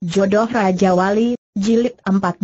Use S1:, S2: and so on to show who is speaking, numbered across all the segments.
S1: Jodoh Raja Wali, Jilid 14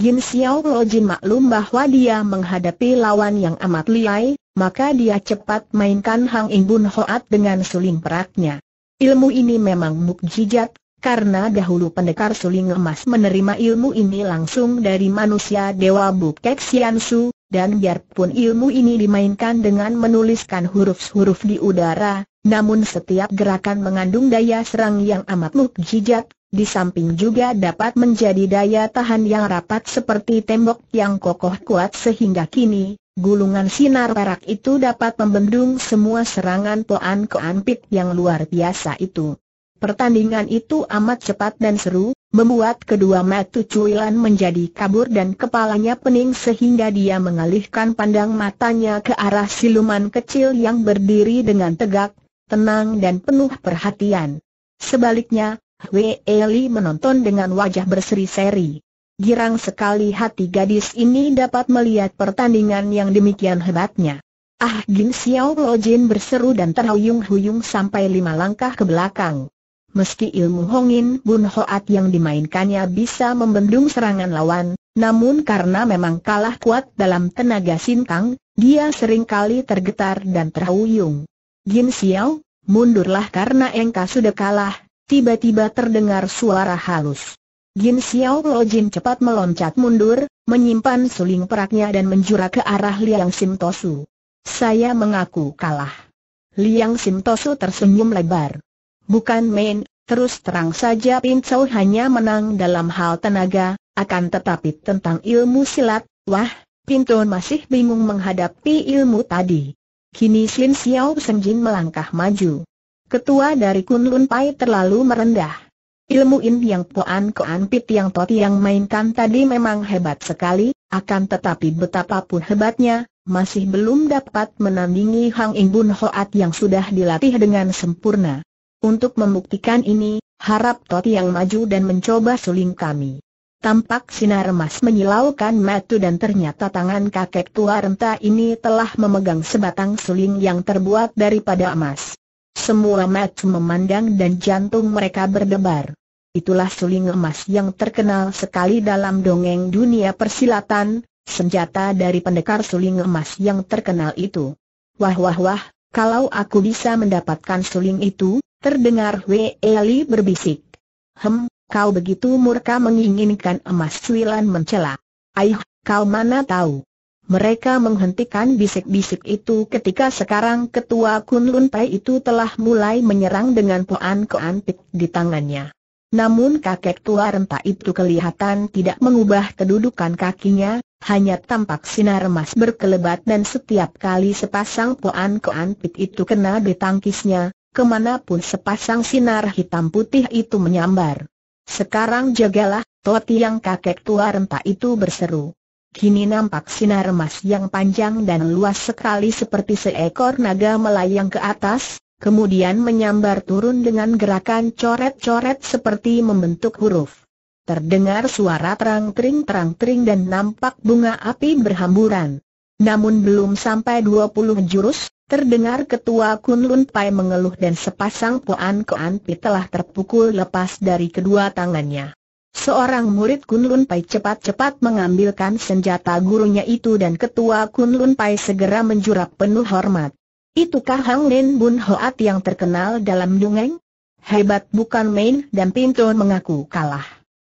S1: Jin Xiao Lo Jin maklum bahwa dia menghadapi lawan yang amat liai, maka dia cepat mainkan Hang Bun Hoat dengan suling peraknya. Ilmu ini memang mukjizat, karena dahulu pendekar suling emas menerima ilmu ini langsung dari manusia Dewa Bukek Su, dan biarpun ilmu ini dimainkan dengan menuliskan huruf-huruf di udara, namun setiap gerakan mengandung daya serang yang amat mukjizat, di samping juga dapat menjadi daya tahan yang rapat seperti tembok yang kokoh kuat sehingga kini, gulungan sinar perak itu dapat membendung semua serangan Poan keanpit yang luar biasa itu. Pertandingan itu amat cepat dan seru, membuat kedua mata cuilan menjadi kabur dan kepalanya pening sehingga dia mengalihkan pandang matanya ke arah siluman kecil yang berdiri dengan tegak, tenang dan penuh perhatian. Sebaliknya, Wei Li menonton dengan wajah berseri-seri. Girang sekali hati gadis ini dapat melihat pertandingan yang demikian hebatnya. Ah Gin Xiao Lo Jin berseru dan terhuyung-huyung sampai lima langkah ke belakang. Meski ilmu Hongin Bun Hoat yang dimainkannya bisa membendung serangan lawan, namun karena memang kalah kuat dalam tenaga sintang, dia sering kali tergetar dan terhuyung. Gin Xiao, mundurlah karena engkau sudah kalah, tiba-tiba terdengar suara halus. Jin Xiao Lo Jin cepat meloncat mundur, menyimpan suling peraknya dan menjura ke arah Liang Sim Tosu. Saya mengaku kalah. Liang Sim Tosu tersenyum lebar. Bukan main, terus terang saja Pin Chou hanya menang dalam hal tenaga, akan tetapi tentang ilmu silat, wah, Pinton masih bingung menghadapi ilmu tadi. Kini Slim Xiao Jin melangkah maju. Ketua dari Kunlun Pai terlalu merendah. Ilmu In yang Poan keanpit yang Toti yang mainkan tadi memang hebat sekali, akan tetapi betapapun hebatnya, masih belum dapat menandingi Hang Ing Bun Hoat yang sudah dilatih dengan sempurna. Untuk membuktikan ini, harap Toti yang maju dan mencoba suling kami. Tampak sinar emas menyilaukan mata dan ternyata tangan kakek tua renta ini telah memegang sebatang suling yang terbuat daripada emas. Semua mata memandang dan jantung mereka berdebar. Itulah suling emas yang terkenal sekali dalam dongeng dunia persilatan, senjata dari pendekar suling emas yang terkenal itu. Wah wah wah, kalau aku bisa mendapatkan suling itu, terdengar Wei Eli berbisik. Hem, kau begitu murka menginginkan emas Suilan mencela. Aih, kau mana tahu, mereka menghentikan bisik-bisik itu ketika sekarang ketua Lun Pai itu telah mulai menyerang dengan poan koan di tangannya. Namun kakek tua renta itu kelihatan tidak mengubah kedudukan kakinya, hanya tampak sinar emas berkelebat dan setiap kali sepasang poan koan itu kena di tangkisnya, kemanapun sepasang sinar hitam putih itu menyambar. Sekarang jagalah, Toti yang kakek tua renta itu berseru. Kini nampak sinar emas yang panjang dan luas sekali seperti seekor naga melayang ke atas, kemudian menyambar turun dengan gerakan coret-coret seperti membentuk huruf. Terdengar suara terang-tering terang-tering dan nampak bunga api berhamburan. Namun belum sampai 20 jurus, terdengar ketua Kun Lun Pai mengeluh dan sepasang puan Koan Pi telah terpukul lepas dari kedua tangannya. Seorang murid Kunlun Pai cepat-cepat mengambilkan senjata gurunya itu dan ketua Kunlun Pai segera menjurap penuh hormat. Itukah Hang Nen Bun Hoat yang terkenal dalam Dungeng? Hebat bukan main dan pintu mengaku kalah.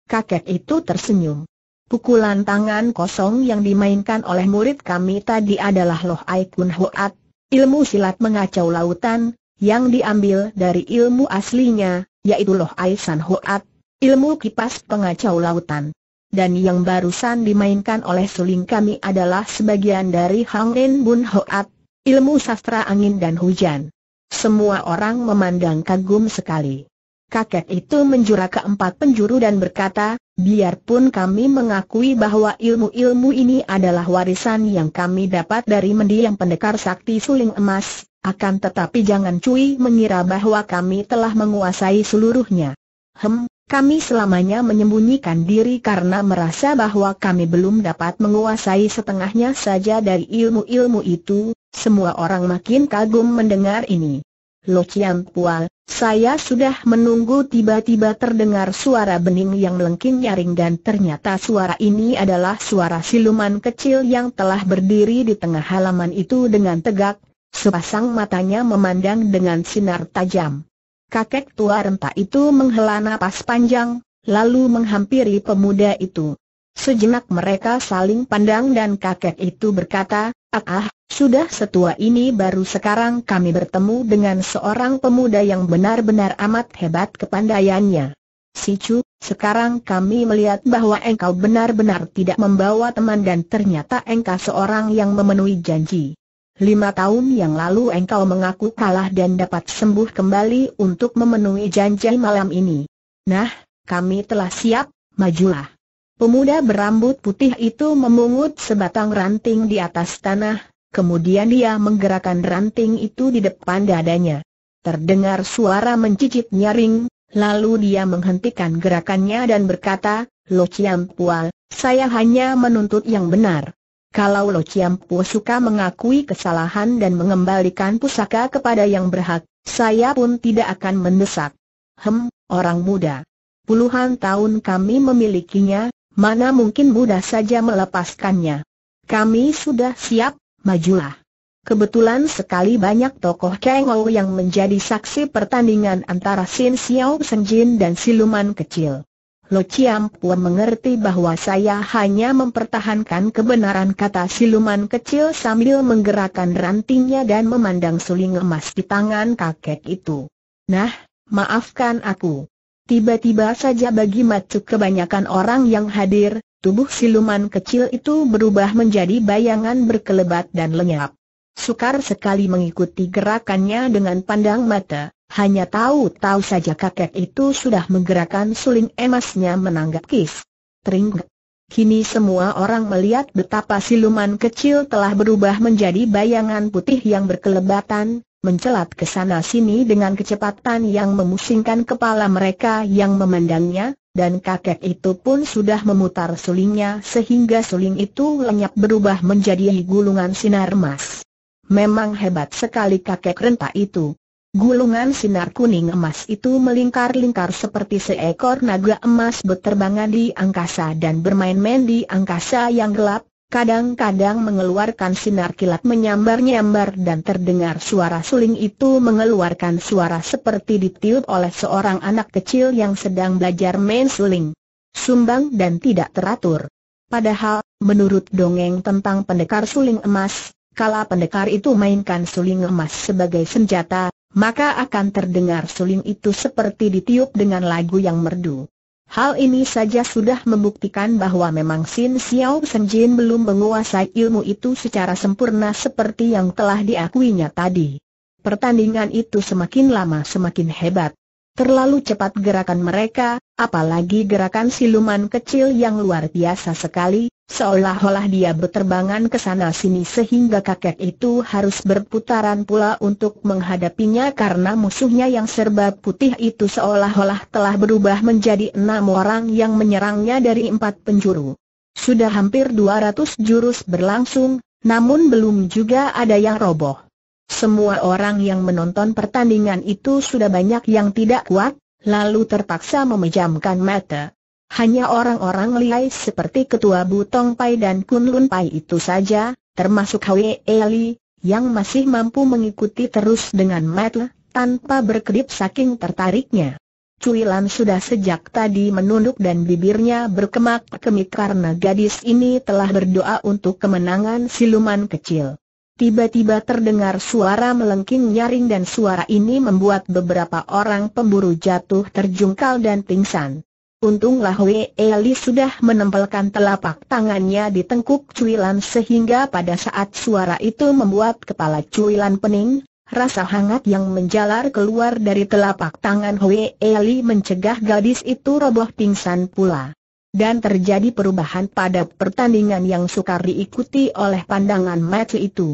S1: Kakek itu tersenyum. Pukulan tangan kosong yang dimainkan oleh murid kami tadi adalah Loh Kun Hoat, ilmu silat mengacau lautan, yang diambil dari ilmu aslinya, yaitu Loh San Hoat, ilmu kipas pengacau lautan. Dan yang barusan dimainkan oleh suling kami adalah sebagian dari Hang En Bun Hoat, ilmu sastra angin dan hujan. Semua orang memandang kagum sekali. Kakek itu menjura ke empat penjuru dan berkata, biarpun kami mengakui bahwa ilmu-ilmu ini adalah warisan yang kami dapat dari mendiang pendekar sakti suling emas, akan tetapi jangan cuy mengira bahwa kami telah menguasai seluruhnya. Hem, kami selamanya menyembunyikan diri karena merasa bahwa kami belum dapat menguasai setengahnya saja dari ilmu-ilmu itu, semua orang makin kagum mendengar ini. Lo Chiam Pual, saya sudah menunggu tiba-tiba terdengar suara bening yang melengking nyaring dan ternyata suara ini adalah suara siluman kecil yang telah berdiri di tengah halaman itu dengan tegak, sepasang matanya memandang dengan sinar tajam. Kakek tua renta itu menghela napas panjang, lalu menghampiri pemuda itu. Sejenak mereka saling pandang dan kakek itu berkata, Ah, ah sudah setua ini baru sekarang kami bertemu dengan seorang pemuda yang benar-benar amat hebat kepandaiannya. Si Chu, sekarang kami melihat bahwa engkau benar-benar tidak membawa teman dan ternyata engkau seorang yang memenuhi janji lima tahun yang lalu engkau mengaku kalah dan dapat sembuh kembali untuk memenuhi janji malam ini. Nah, kami telah siap, majulah. Pemuda berambut putih itu memungut sebatang ranting di atas tanah, kemudian dia menggerakkan ranting itu di depan dadanya. Terdengar suara mencicit nyaring, lalu dia menghentikan gerakannya dan berkata, Lo Chiam Pual, saya hanya menuntut yang benar. Kalau Lo Chiam Po suka mengakui kesalahan dan mengembalikan pusaka kepada yang berhak, saya pun tidak akan mendesak. Hem, orang muda. Puluhan tahun kami memilikinya, mana mungkin mudah saja melepaskannya. Kami sudah siap, majulah. Kebetulan sekali banyak tokoh Ou yang menjadi saksi pertandingan antara Sin Xiao Senjin dan siluman kecil. Lo Chiam Pua mengerti bahwa saya hanya mempertahankan kebenaran kata siluman kecil sambil menggerakkan rantingnya dan memandang suling emas di tangan kakek itu. Nah, maafkan aku. Tiba-tiba saja bagi macu kebanyakan orang yang hadir, tubuh siluman kecil itu berubah menjadi bayangan berkelebat dan lenyap. Sukar sekali mengikuti gerakannya dengan pandang mata. Hanya tahu-tahu saja kakek itu sudah menggerakkan suling emasnya menanggap kis. Tering. Kini semua orang melihat betapa siluman kecil telah berubah menjadi bayangan putih yang berkelebatan, mencelat ke sana sini dengan kecepatan yang memusingkan kepala mereka yang memandangnya, dan kakek itu pun sudah memutar sulingnya sehingga suling itu lenyap berubah menjadi gulungan sinar emas. Memang hebat sekali kakek renta itu. Gulungan sinar kuning emas itu melingkar-lingkar seperti seekor naga emas berterbangan di angkasa dan bermain-main di angkasa yang gelap, kadang-kadang mengeluarkan sinar kilat menyambar-nyambar dan terdengar suara suling itu mengeluarkan suara seperti ditiup oleh seorang anak kecil yang sedang belajar main suling. Sumbang dan tidak teratur. Padahal, menurut dongeng tentang pendekar suling emas, Kala pendekar itu mainkan suling emas sebagai senjata, maka akan terdengar suling itu seperti ditiup dengan lagu yang merdu. Hal ini saja sudah membuktikan bahwa memang Sin Xiao Senjin belum menguasai ilmu itu secara sempurna seperti yang telah diakuinya tadi. Pertandingan itu semakin lama semakin hebat. Terlalu cepat gerakan mereka, apalagi gerakan siluman kecil yang luar biasa sekali, seolah-olah dia berterbangan ke sana sini sehingga kakek itu harus berputaran pula untuk menghadapinya karena musuhnya yang serba putih itu seolah-olah telah berubah menjadi enam orang yang menyerangnya dari empat penjuru. Sudah hampir 200 jurus berlangsung, namun belum juga ada yang roboh. Semua orang yang menonton pertandingan itu sudah banyak yang tidak kuat, lalu terpaksa memejamkan mata. Hanya orang-orang lihai seperti ketua Butong Pai dan Kun Lun Pai itu saja, termasuk Hwe Eli, yang masih mampu mengikuti terus dengan mata, tanpa berkedip saking tertariknya. Cui Lan sudah sejak tadi menunduk dan bibirnya berkemak-kemik karena gadis ini telah berdoa untuk kemenangan siluman kecil. Tiba-tiba terdengar suara melengking nyaring dan suara ini membuat beberapa orang pemburu jatuh terjungkal dan pingsan. Untunglah Wei Eli sudah menempelkan telapak tangannya di tengkuk Cuilan sehingga pada saat suara itu membuat kepala Cuilan pening, rasa hangat yang menjalar keluar dari telapak tangan Wei Eli mencegah gadis itu roboh pingsan pula dan terjadi perubahan pada pertandingan yang sukar diikuti oleh pandangan mata itu.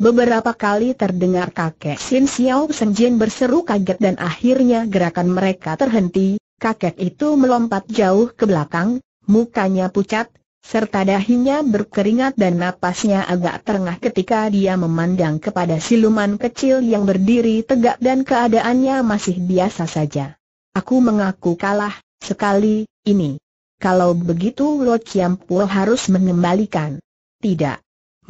S1: Beberapa kali terdengar kakek Sin Xiao Senjin berseru kaget dan akhirnya gerakan mereka terhenti, kakek itu melompat jauh ke belakang, mukanya pucat, serta dahinya berkeringat dan napasnya agak terengah ketika dia memandang kepada siluman kecil yang berdiri tegak dan keadaannya masih biasa saja. Aku mengaku kalah, sekali, ini. Kalau begitu Lo Chiam Puo harus mengembalikan. Tidak.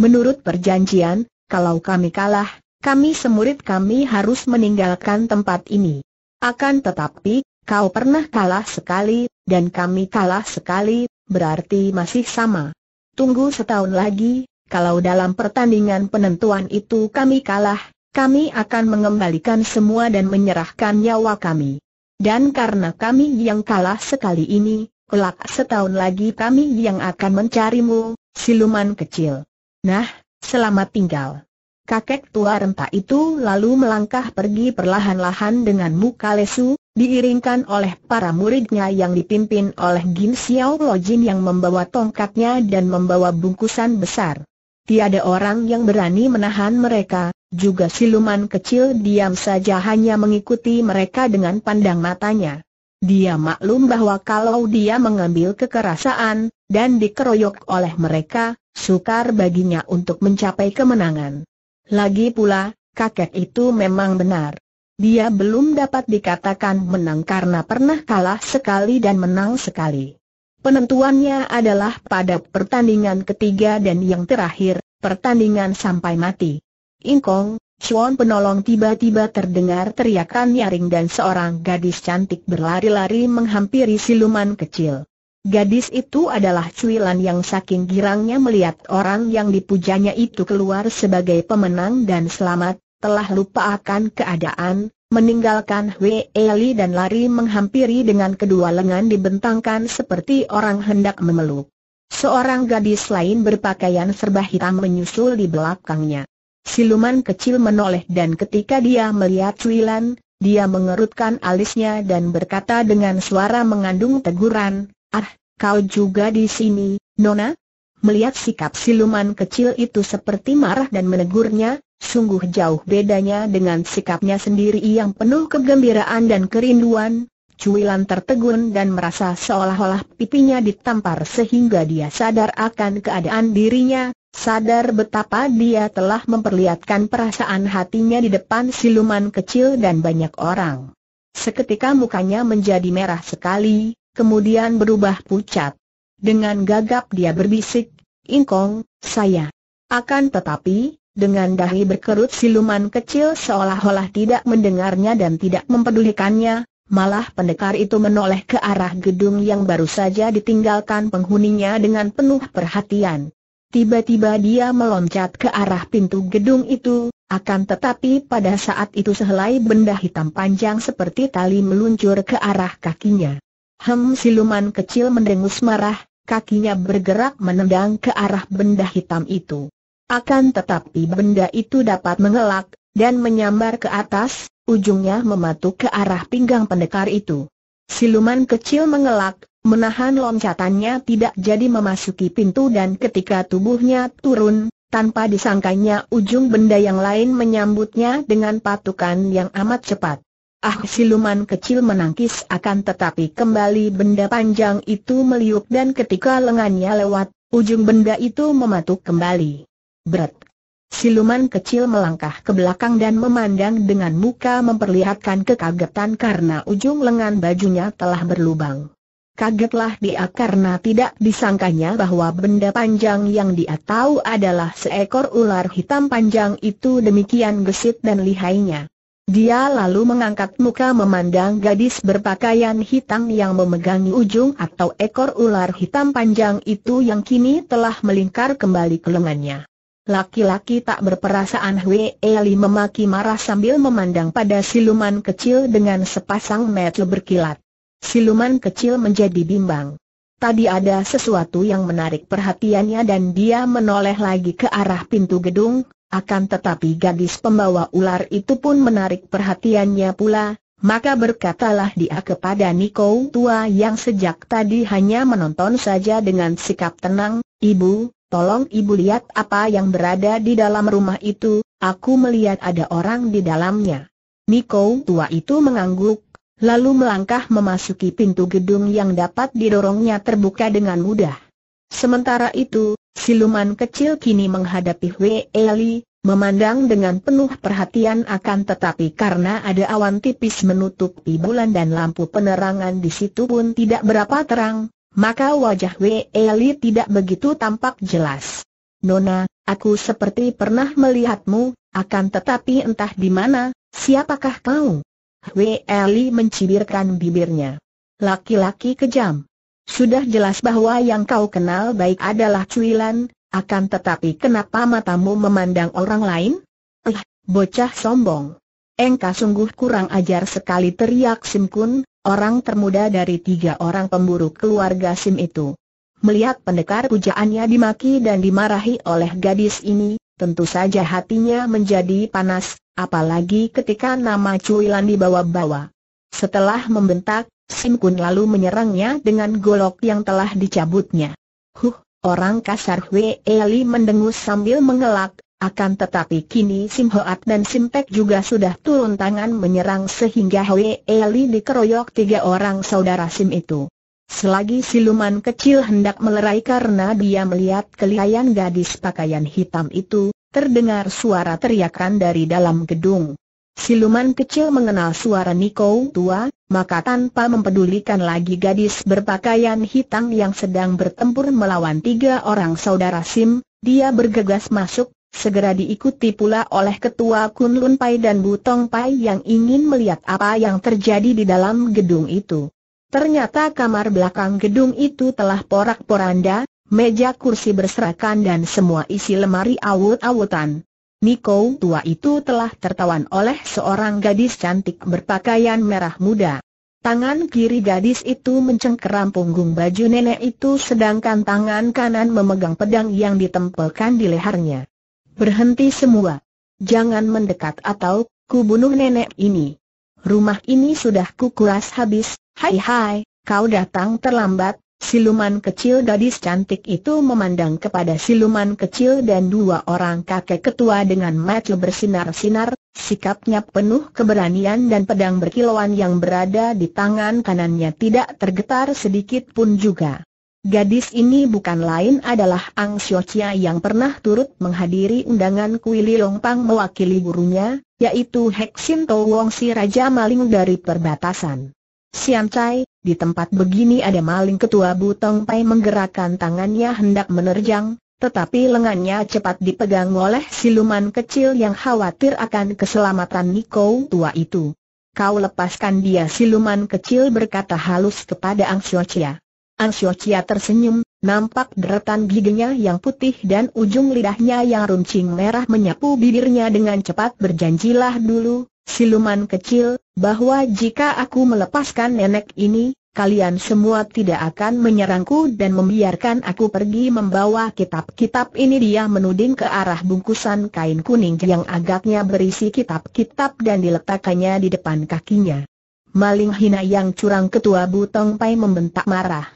S1: Menurut perjanjian, kalau kami kalah, kami semurid kami harus meninggalkan tempat ini. Akan tetapi, kau pernah kalah sekali, dan kami kalah sekali, berarti masih sama. Tunggu setahun lagi, kalau dalam pertandingan penentuan itu kami kalah, kami akan mengembalikan semua dan menyerahkan nyawa kami. Dan karena kami yang kalah sekali ini, kelak setahun lagi kami yang akan mencarimu, siluman kecil. Nah, Selamat tinggal. Kakek tua renta itu lalu melangkah pergi perlahan-lahan dengan muka lesu, diiringkan oleh para muridnya yang dipimpin oleh Gin Xiao Lo Jin yang membawa tongkatnya dan membawa bungkusan besar. Tiada orang yang berani menahan mereka, juga siluman kecil diam saja hanya mengikuti mereka dengan pandang matanya. Dia maklum bahwa kalau dia mengambil kekerasaan, dan dikeroyok oleh mereka, sukar baginya untuk mencapai kemenangan. Lagi pula, kakek itu memang benar. Dia belum dapat dikatakan menang karena pernah kalah sekali dan menang sekali. Penentuannya adalah pada pertandingan ketiga dan yang terakhir, pertandingan sampai mati. Inkong, Chuan penolong tiba-tiba terdengar teriakan nyaring dan seorang gadis cantik berlari-lari menghampiri siluman kecil. Gadis itu adalah cuilan yang saking girangnya melihat orang yang dipujanya itu keluar sebagai pemenang dan selamat, telah lupa akan keadaan, meninggalkan Wei Eli dan lari menghampiri dengan kedua lengan dibentangkan seperti orang hendak memeluk. Seorang gadis lain berpakaian serba hitam menyusul di belakangnya. Siluman kecil menoleh dan ketika dia melihat cuilan, dia mengerutkan alisnya dan berkata dengan suara mengandung teguran, Ah, kau juga di sini, Nona? Melihat sikap siluman kecil itu seperti marah dan menegurnya, sungguh jauh bedanya dengan sikapnya sendiri yang penuh kegembiraan dan kerinduan. Cuilan tertegun dan merasa seolah-olah pipinya ditampar sehingga dia sadar akan keadaan dirinya, sadar betapa dia telah memperlihatkan perasaan hatinya di depan siluman kecil dan banyak orang. Seketika mukanya menjadi merah sekali, kemudian berubah pucat. Dengan gagap dia berbisik, Inkong, saya. Akan tetapi, dengan dahi berkerut siluman kecil seolah-olah tidak mendengarnya dan tidak mempedulikannya, malah pendekar itu menoleh ke arah gedung yang baru saja ditinggalkan penghuninya dengan penuh perhatian. Tiba-tiba dia meloncat ke arah pintu gedung itu, akan tetapi pada saat itu sehelai benda hitam panjang seperti tali meluncur ke arah kakinya. Hem siluman kecil mendengus marah, kakinya bergerak menendang ke arah benda hitam itu. Akan tetapi benda itu dapat mengelak, dan menyambar ke atas, ujungnya mematuk ke arah pinggang pendekar itu. Siluman kecil mengelak, menahan loncatannya tidak jadi memasuki pintu dan ketika tubuhnya turun, tanpa disangkanya ujung benda yang lain menyambutnya dengan patukan yang amat cepat. Ah siluman kecil menangkis akan tetapi kembali benda panjang itu meliuk dan ketika lengannya lewat, ujung benda itu mematuk kembali. Berat. Siluman kecil melangkah ke belakang dan memandang dengan muka memperlihatkan kekagetan karena ujung lengan bajunya telah berlubang. Kagetlah dia karena tidak disangkanya bahwa benda panjang yang dia tahu adalah seekor ular hitam panjang itu demikian gesit dan lihainya. Dia lalu mengangkat muka memandang gadis berpakaian hitam yang memegangi ujung atau ekor ular hitam panjang itu yang kini telah melingkar kembali ke lengannya. Laki-laki tak berperasaan Hui Eli memaki marah sambil memandang pada siluman kecil dengan sepasang mata berkilat. Siluman kecil menjadi bimbang. Tadi ada sesuatu yang menarik perhatiannya dan dia menoleh lagi ke arah pintu gedung, akan tetapi gadis pembawa ular itu pun menarik perhatiannya pula, maka berkatalah dia kepada Niko tua yang sejak tadi hanya menonton saja dengan sikap tenang, Ibu, tolong ibu lihat apa yang berada di dalam rumah itu, aku melihat ada orang di dalamnya. Niko tua itu mengangguk, lalu melangkah memasuki pintu gedung yang dapat didorongnya terbuka dengan mudah. Sementara itu, Siluman kecil kini menghadapi Wei Eli, memandang dengan penuh perhatian akan tetapi karena ada awan tipis menutupi bulan dan lampu penerangan di situ pun tidak berapa terang, maka wajah Wei Eli tidak begitu tampak jelas. Nona, aku seperti pernah melihatmu, akan tetapi entah di mana, siapakah kau? Wei Eli mencibirkan bibirnya. Laki-laki kejam. Sudah jelas bahwa yang kau kenal baik adalah Cuilan, akan tetapi kenapa matamu memandang orang lain? Eh, bocah sombong. Engkau sungguh kurang ajar sekali teriak Sim Kun, orang termuda dari tiga orang pemburu keluarga Sim itu. Melihat pendekar pujaannya dimaki dan dimarahi oleh gadis ini, tentu saja hatinya menjadi panas, apalagi ketika nama Cuilan dibawa-bawa. Setelah membentak, Sim Kun lalu menyerangnya dengan golok yang telah dicabutnya. Huh, orang kasar Hwee Eli mendengus sambil mengelak, akan tetapi kini Sim Hoat dan Sim Pek juga sudah turun tangan menyerang sehingga Hwee Eli dikeroyok tiga orang saudara Sim itu. Selagi siluman kecil hendak melerai karena dia melihat kelihayan gadis pakaian hitam itu, terdengar suara teriakan dari dalam gedung. Siluman kecil mengenal suara Niko tua, maka tanpa mempedulikan lagi gadis berpakaian hitam yang sedang bertempur melawan tiga orang saudara Sim, dia bergegas masuk, segera diikuti pula oleh ketua Kun Lun Pai dan Butong Pai yang ingin melihat apa yang terjadi di dalam gedung itu. Ternyata kamar belakang gedung itu telah porak-poranda, meja kursi berserakan dan semua isi lemari awut-awutan. Niko tua itu telah tertawan oleh seorang gadis cantik berpakaian merah muda. Tangan kiri gadis itu mencengkeram punggung baju nenek itu sedangkan tangan kanan memegang pedang yang ditempelkan di lehernya. Berhenti semua. Jangan mendekat atau ku bunuh nenek ini. Rumah ini sudah kukuras habis, hai hai, kau datang terlambat, Siluman kecil gadis cantik itu memandang kepada siluman kecil dan dua orang kakek ketua dengan mata bersinar-sinar, sikapnya penuh keberanian dan pedang berkilauan yang berada di tangan kanannya tidak tergetar sedikit pun juga. Gadis ini bukan lain adalah Ang Sio yang pernah turut menghadiri undangan Kui Long Pang mewakili gurunya, yaitu Heksin Wong si Raja Maling dari perbatasan. Sian di tempat begini ada maling ketua Butong Pai menggerakkan tangannya hendak menerjang, tetapi lengannya cepat dipegang oleh siluman kecil yang khawatir akan keselamatan Niko tua itu. Kau lepaskan dia siluman kecil berkata halus kepada Ang Sio Ang Sio tersenyum, nampak deretan giginya yang putih dan ujung lidahnya yang runcing merah menyapu bibirnya dengan cepat berjanjilah dulu, siluman kecil, bahwa jika aku melepaskan nenek ini, kalian semua tidak akan menyerangku dan membiarkan aku pergi membawa kitab-kitab ini Dia menuding ke arah bungkusan kain kuning yang agaknya berisi kitab-kitab dan diletakkannya di depan kakinya. Maling hina yang curang ketua Butong Pai membentak marah.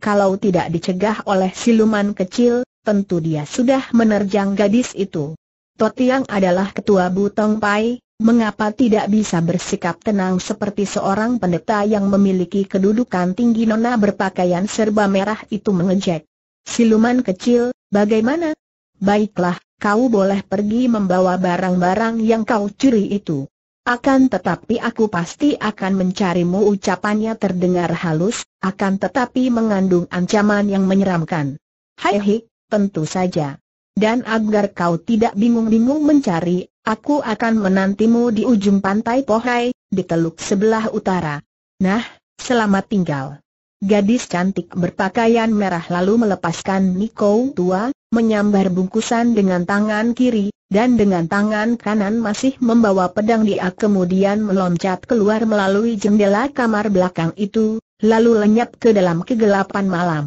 S1: Kalau tidak dicegah oleh siluman kecil, tentu dia sudah menerjang gadis itu. Totiang adalah ketua Butong Pai, Mengapa tidak bisa bersikap tenang seperti seorang pendeta yang memiliki kedudukan tinggi nona berpakaian serba merah itu mengejek? Siluman kecil, bagaimana? Baiklah, kau boleh pergi membawa barang-barang yang kau curi itu. Akan tetapi aku pasti akan mencarimu ucapannya terdengar halus, akan tetapi mengandung ancaman yang menyeramkan. Hei, tentu saja. Dan agar kau tidak bingung-bingung mencari, Aku akan menantimu di ujung pantai Pohai, di teluk sebelah utara. Nah, selamat tinggal. Gadis cantik berpakaian merah lalu melepaskan Niko tua, menyambar bungkusan dengan tangan kiri, dan dengan tangan kanan masih membawa pedang dia kemudian meloncat keluar melalui jendela kamar belakang itu, lalu lenyap ke dalam kegelapan malam.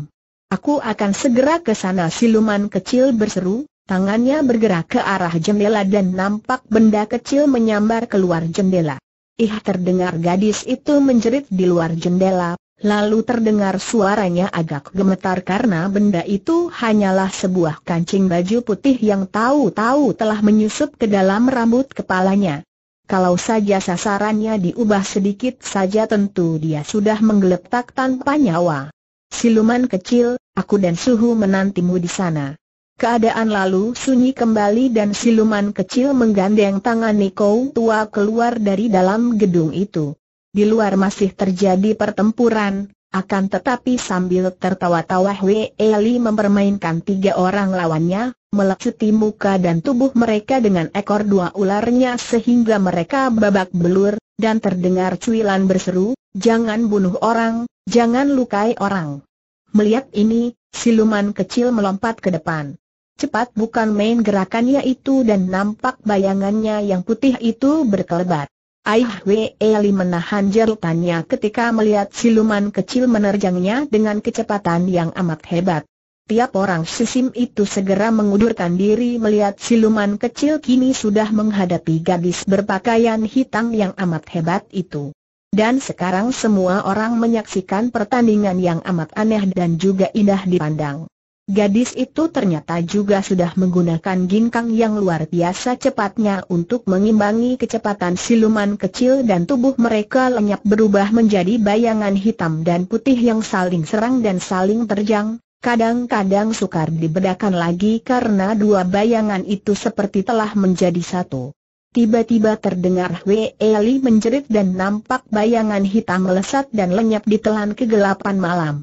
S1: Aku akan segera ke sana siluman kecil berseru, Tangannya bergerak ke arah jendela dan nampak benda kecil menyambar keluar jendela. Ih terdengar gadis itu menjerit di luar jendela, lalu terdengar suaranya agak gemetar karena benda itu hanyalah sebuah kancing baju putih yang tahu-tahu telah menyusup ke dalam rambut kepalanya. Kalau saja sasarannya diubah sedikit saja tentu dia sudah menggeletak tanpa nyawa. Siluman kecil, aku dan Suhu menantimu di sana. Keadaan lalu sunyi kembali dan siluman kecil menggandeng tangan Niko tua keluar dari dalam gedung itu. Di luar masih terjadi pertempuran, akan tetapi sambil tertawa-tawa Wei Eli mempermainkan tiga orang lawannya, melecuti muka dan tubuh mereka dengan ekor dua ularnya sehingga mereka babak belur, dan terdengar cuilan berseru, jangan bunuh orang, jangan lukai orang. Melihat ini, siluman kecil melompat ke depan. Cepat bukan main gerakannya itu dan nampak bayangannya yang putih itu berkelebat. Aih Eli menahan jerutannya ketika melihat siluman kecil menerjangnya dengan kecepatan yang amat hebat. Tiap orang sisim itu segera mengundurkan diri melihat siluman kecil kini sudah menghadapi gadis berpakaian hitam yang amat hebat itu. Dan sekarang semua orang menyaksikan pertandingan yang amat aneh dan juga indah dipandang. Gadis itu ternyata juga sudah menggunakan ginkang yang luar biasa cepatnya untuk mengimbangi kecepatan siluman kecil dan tubuh mereka lenyap berubah menjadi bayangan hitam dan putih yang saling serang dan saling terjang, kadang-kadang sukar dibedakan lagi karena dua bayangan itu seperti telah menjadi satu. Tiba-tiba terdengar Weili menjerit dan nampak bayangan hitam melesat dan lenyap di telan kegelapan malam.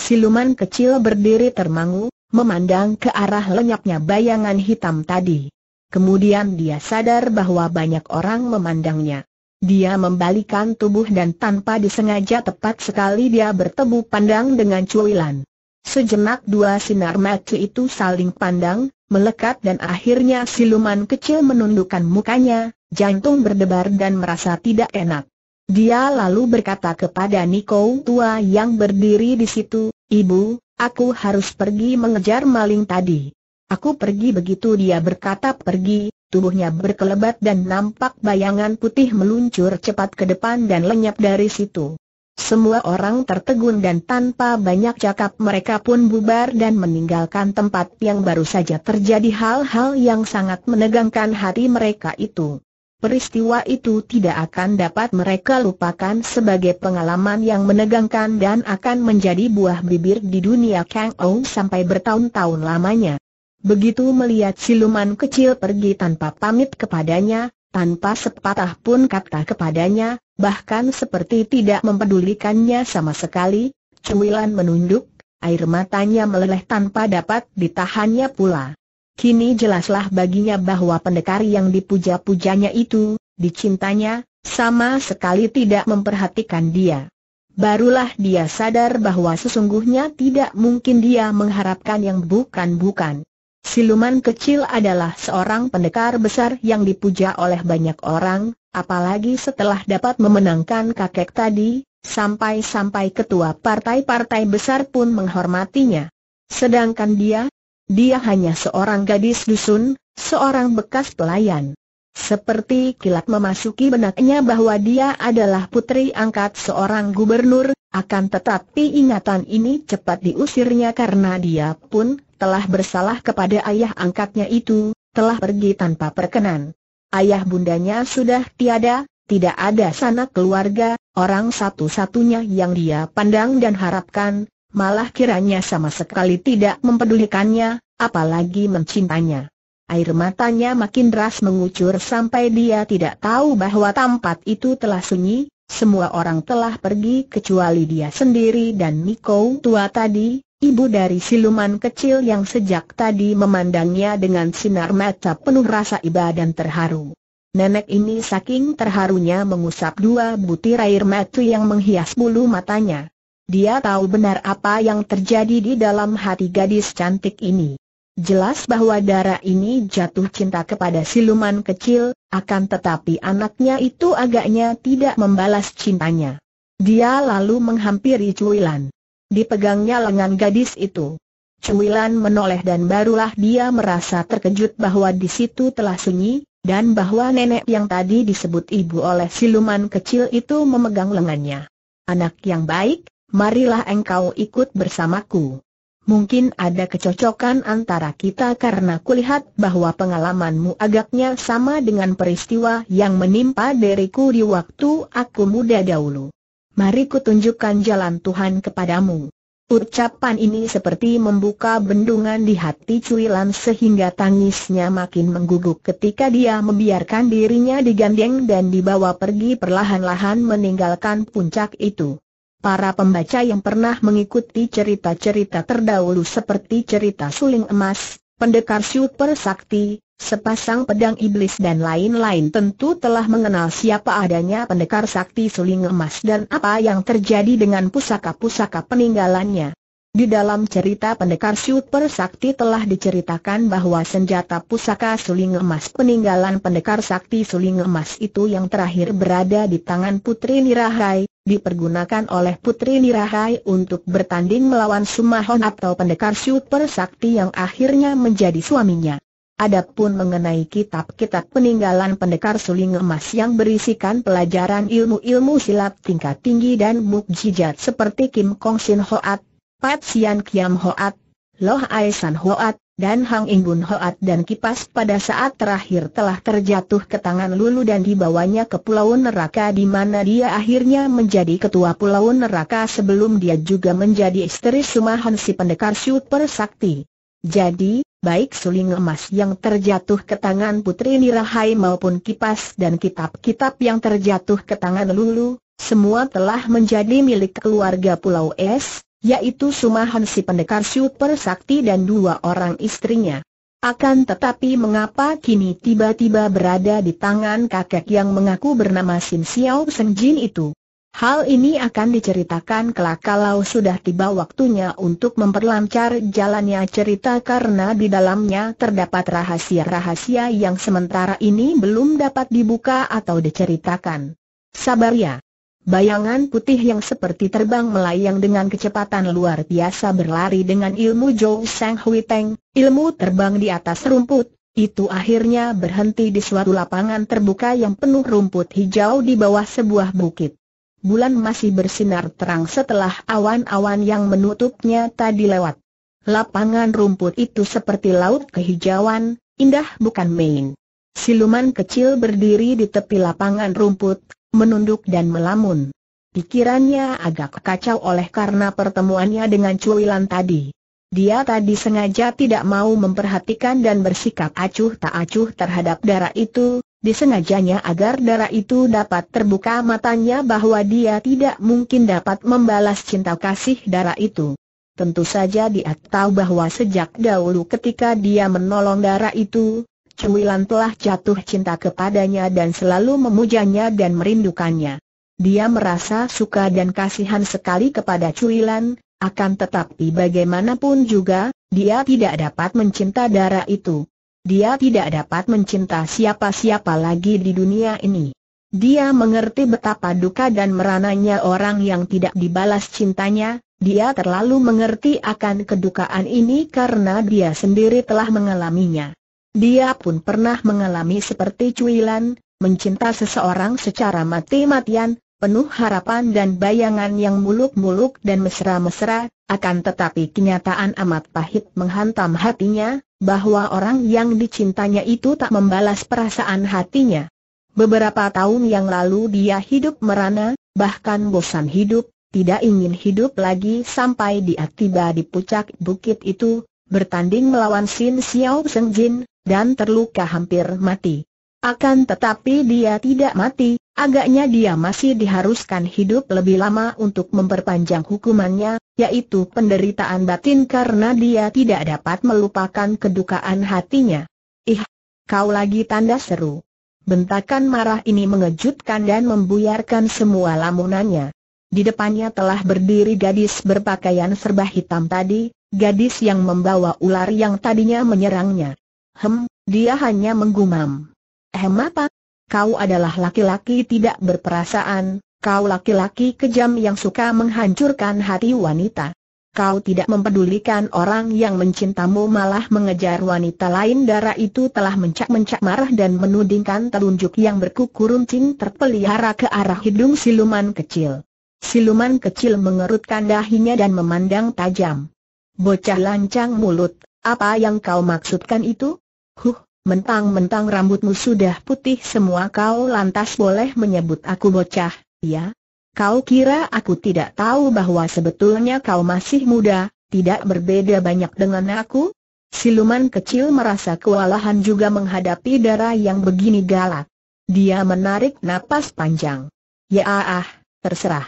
S1: Siluman kecil berdiri termangu, memandang ke arah lenyapnya bayangan hitam tadi. Kemudian dia sadar bahwa banyak orang memandangnya. Dia membalikan tubuh dan tanpa disengaja tepat sekali dia bertemu pandang dengan Cuilan. Sejenak dua sinar mata itu saling pandang, melekat dan akhirnya siluman kecil menundukkan mukanya, jantung berdebar dan merasa tidak enak. Dia lalu berkata kepada Niko tua yang berdiri di situ, Ibu, aku harus pergi mengejar maling tadi. Aku pergi begitu dia berkata pergi, tubuhnya berkelebat dan nampak bayangan putih meluncur cepat ke depan dan lenyap dari situ. Semua orang tertegun dan tanpa banyak cakap mereka pun bubar dan meninggalkan tempat yang baru saja terjadi hal-hal yang sangat menegangkan hati mereka itu peristiwa itu tidak akan dapat mereka lupakan sebagai pengalaman yang menegangkan dan akan menjadi buah bibir di dunia Kang Ou sampai bertahun-tahun lamanya. Begitu melihat siluman kecil pergi tanpa pamit kepadanya, tanpa sepatah pun kata kepadanya, bahkan seperti tidak mempedulikannya sama sekali, cemilan menunduk, air matanya meleleh tanpa dapat ditahannya pula. Kini jelaslah baginya bahwa pendekar yang dipuja-pujanya itu, dicintanya, sama sekali tidak memperhatikan dia. Barulah dia sadar bahwa sesungguhnya tidak mungkin dia mengharapkan yang bukan-bukan. Siluman kecil adalah seorang pendekar besar yang dipuja oleh banyak orang, apalagi setelah dapat memenangkan kakek tadi, sampai-sampai ketua partai-partai besar pun menghormatinya. Sedangkan dia, dia hanya seorang gadis dusun, seorang bekas pelayan. Seperti kilat memasuki benaknya bahwa dia adalah putri angkat seorang gubernur, akan tetapi ingatan ini cepat diusirnya karena dia pun telah bersalah kepada ayah angkatnya itu, telah pergi tanpa perkenan. Ayah bundanya sudah tiada, tidak ada sanak keluarga, orang satu-satunya yang dia pandang dan harapkan, malah kiranya sama sekali tidak mempedulikannya, apalagi mencintanya. Air matanya makin deras mengucur sampai dia tidak tahu bahwa tempat itu telah sunyi, semua orang telah pergi kecuali dia sendiri dan Miko tua tadi, ibu dari siluman kecil yang sejak tadi memandangnya dengan sinar mata penuh rasa iba dan terharu. Nenek ini saking terharunya mengusap dua butir air mata yang menghias bulu matanya. Dia tahu benar apa yang terjadi di dalam hati gadis cantik ini. Jelas bahwa darah ini jatuh cinta kepada siluman kecil, akan tetapi anaknya itu agaknya tidak membalas cintanya. Dia lalu menghampiri Cuilan. Dipegangnya lengan gadis itu. Cuilan menoleh dan barulah dia merasa terkejut bahwa di situ telah sunyi, dan bahwa nenek yang tadi disebut ibu oleh siluman kecil itu memegang lengannya. Anak yang baik, marilah engkau ikut bersamaku. Mungkin ada kecocokan antara kita karena kulihat bahwa pengalamanmu agaknya sama dengan peristiwa yang menimpa diriku di waktu aku muda dahulu. Mari kutunjukkan jalan Tuhan kepadamu. Ucapan ini seperti membuka bendungan di hati Cuilan sehingga tangisnya makin mengguguk ketika dia membiarkan dirinya digandeng dan dibawa pergi perlahan-lahan meninggalkan puncak itu. Para pembaca yang pernah mengikuti cerita-cerita terdahulu seperti cerita suling emas, pendekar super sakti, sepasang pedang iblis dan lain-lain tentu telah mengenal siapa adanya pendekar sakti suling emas dan apa yang terjadi dengan pusaka-pusaka peninggalannya. Di dalam cerita pendekar super sakti telah diceritakan bahwa senjata pusaka suling emas peninggalan pendekar sakti suling emas itu yang terakhir berada di tangan Putri Nirahai, dipergunakan oleh Putri Nirahai untuk bertanding melawan Sumahon atau pendekar super sakti yang akhirnya menjadi suaminya. Adapun mengenai kitab-kitab peninggalan pendekar suling emas yang berisikan pelajaran ilmu-ilmu silat tingkat tinggi dan mukjizat seperti Kim Kong Sin Hoat, Pat Sian Kiam Hoat, Loh Ai San Hoat, dan Hang Ingun Hoat dan Kipas pada saat terakhir telah terjatuh ke tangan Lulu dan dibawanya ke Pulau Neraka di mana dia akhirnya menjadi ketua Pulau Neraka sebelum dia juga menjadi istri Sumahan si pendekar super sakti. Jadi, baik suling emas yang terjatuh ke tangan Putri Nirahai maupun kipas dan kitab-kitab yang terjatuh ke tangan Lulu, semua telah menjadi milik keluarga Pulau Es, yaitu Sumahan si pendekar super sakti dan dua orang istrinya. Akan tetapi mengapa kini tiba-tiba berada di tangan kakek yang mengaku bernama Sin Xiao Seng Jin itu? Hal ini akan diceritakan kelak kalau sudah tiba waktunya untuk memperlancar jalannya cerita karena di dalamnya terdapat rahasia-rahasia yang sementara ini belum dapat dibuka atau diceritakan. Sabar ya. Bayangan putih yang seperti terbang melayang dengan kecepatan luar biasa berlari dengan ilmu Zhou Sang Hui Teng, ilmu terbang di atas rumput, itu akhirnya berhenti di suatu lapangan terbuka yang penuh rumput hijau di bawah sebuah bukit. Bulan masih bersinar terang setelah awan-awan yang menutupnya tadi lewat. Lapangan rumput itu seperti laut kehijauan, indah bukan main. Siluman kecil berdiri di tepi lapangan rumput, menunduk dan melamun. Pikirannya agak kacau oleh karena pertemuannya dengan Cuilan tadi. Dia tadi sengaja tidak mau memperhatikan dan bersikap acuh tak acuh terhadap darah itu, disengajanya agar darah itu dapat terbuka matanya bahwa dia tidak mungkin dapat membalas cinta kasih darah itu. Tentu saja dia tahu bahwa sejak dahulu ketika dia menolong darah itu, Cuilan telah jatuh cinta kepadanya dan selalu memujanya dan merindukannya. Dia merasa suka dan kasihan sekali kepada Cuilan, akan tetapi bagaimanapun juga, dia tidak dapat mencinta darah itu. Dia tidak dapat mencinta siapa-siapa lagi di dunia ini. Dia mengerti betapa duka dan merananya orang yang tidak dibalas cintanya, dia terlalu mengerti akan kedukaan ini karena dia sendiri telah mengalaminya. Dia pun pernah mengalami seperti cuilan, mencinta seseorang secara mati-matian, penuh harapan dan bayangan yang muluk-muluk dan mesra-mesra, akan tetapi kenyataan amat pahit menghantam hatinya, bahwa orang yang dicintanya itu tak membalas perasaan hatinya. Beberapa tahun yang lalu dia hidup merana, bahkan bosan hidup, tidak ingin hidup lagi sampai dia tiba di puncak bukit itu, bertanding melawan Sin Xiao Seng Jin, dan terluka hampir mati. Akan tetapi dia tidak mati, agaknya dia masih diharuskan hidup lebih lama untuk memperpanjang hukumannya, yaitu penderitaan batin karena dia tidak dapat melupakan kedukaan hatinya. Ih, kau lagi tanda seru. Bentakan marah ini mengejutkan dan membuyarkan semua lamunannya. Di depannya telah berdiri gadis berpakaian serba hitam tadi, gadis yang membawa ular yang tadinya menyerangnya. Hem, dia hanya menggumam. Hem apa? Kau adalah laki-laki tidak berperasaan, kau laki-laki kejam yang suka menghancurkan hati wanita. Kau tidak mempedulikan orang yang mencintamu malah mengejar wanita lain darah itu telah mencak-mencak marah dan menudingkan telunjuk yang berkuku runcing terpelihara ke arah hidung siluman kecil. Siluman kecil mengerutkan dahinya dan memandang tajam. Bocah lancang mulut, apa yang kau maksudkan itu? Huh, mentang-mentang rambutmu sudah putih semua kau lantas boleh menyebut aku bocah, ya? Kau kira aku tidak tahu bahwa sebetulnya kau masih muda, tidak berbeda banyak dengan aku? Siluman kecil merasa kewalahan juga menghadapi darah yang begini galak. Dia menarik napas panjang. Ya ah, terserah.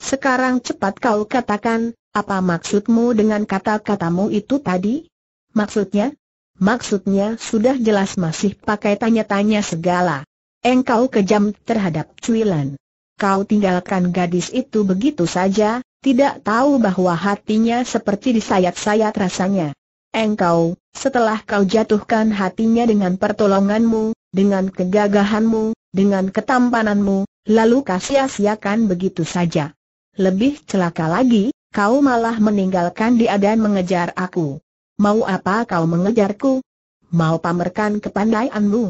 S1: Sekarang cepat kau katakan, apa maksudmu dengan kata-katamu itu tadi? Maksudnya, Maksudnya sudah jelas masih pakai tanya-tanya segala. Engkau kejam terhadap Cuilan. Kau tinggalkan gadis itu begitu saja, tidak tahu bahwa hatinya seperti disayat-sayat rasanya. Engkau, setelah kau jatuhkan hatinya dengan pertolonganmu, dengan kegagahanmu, dengan ketampananmu, lalu kasia-siakan begitu saja. Lebih celaka lagi, kau malah meninggalkan dia dan mengejar aku. Mau apa kau mengejarku? Mau pamerkan kepandaianmu?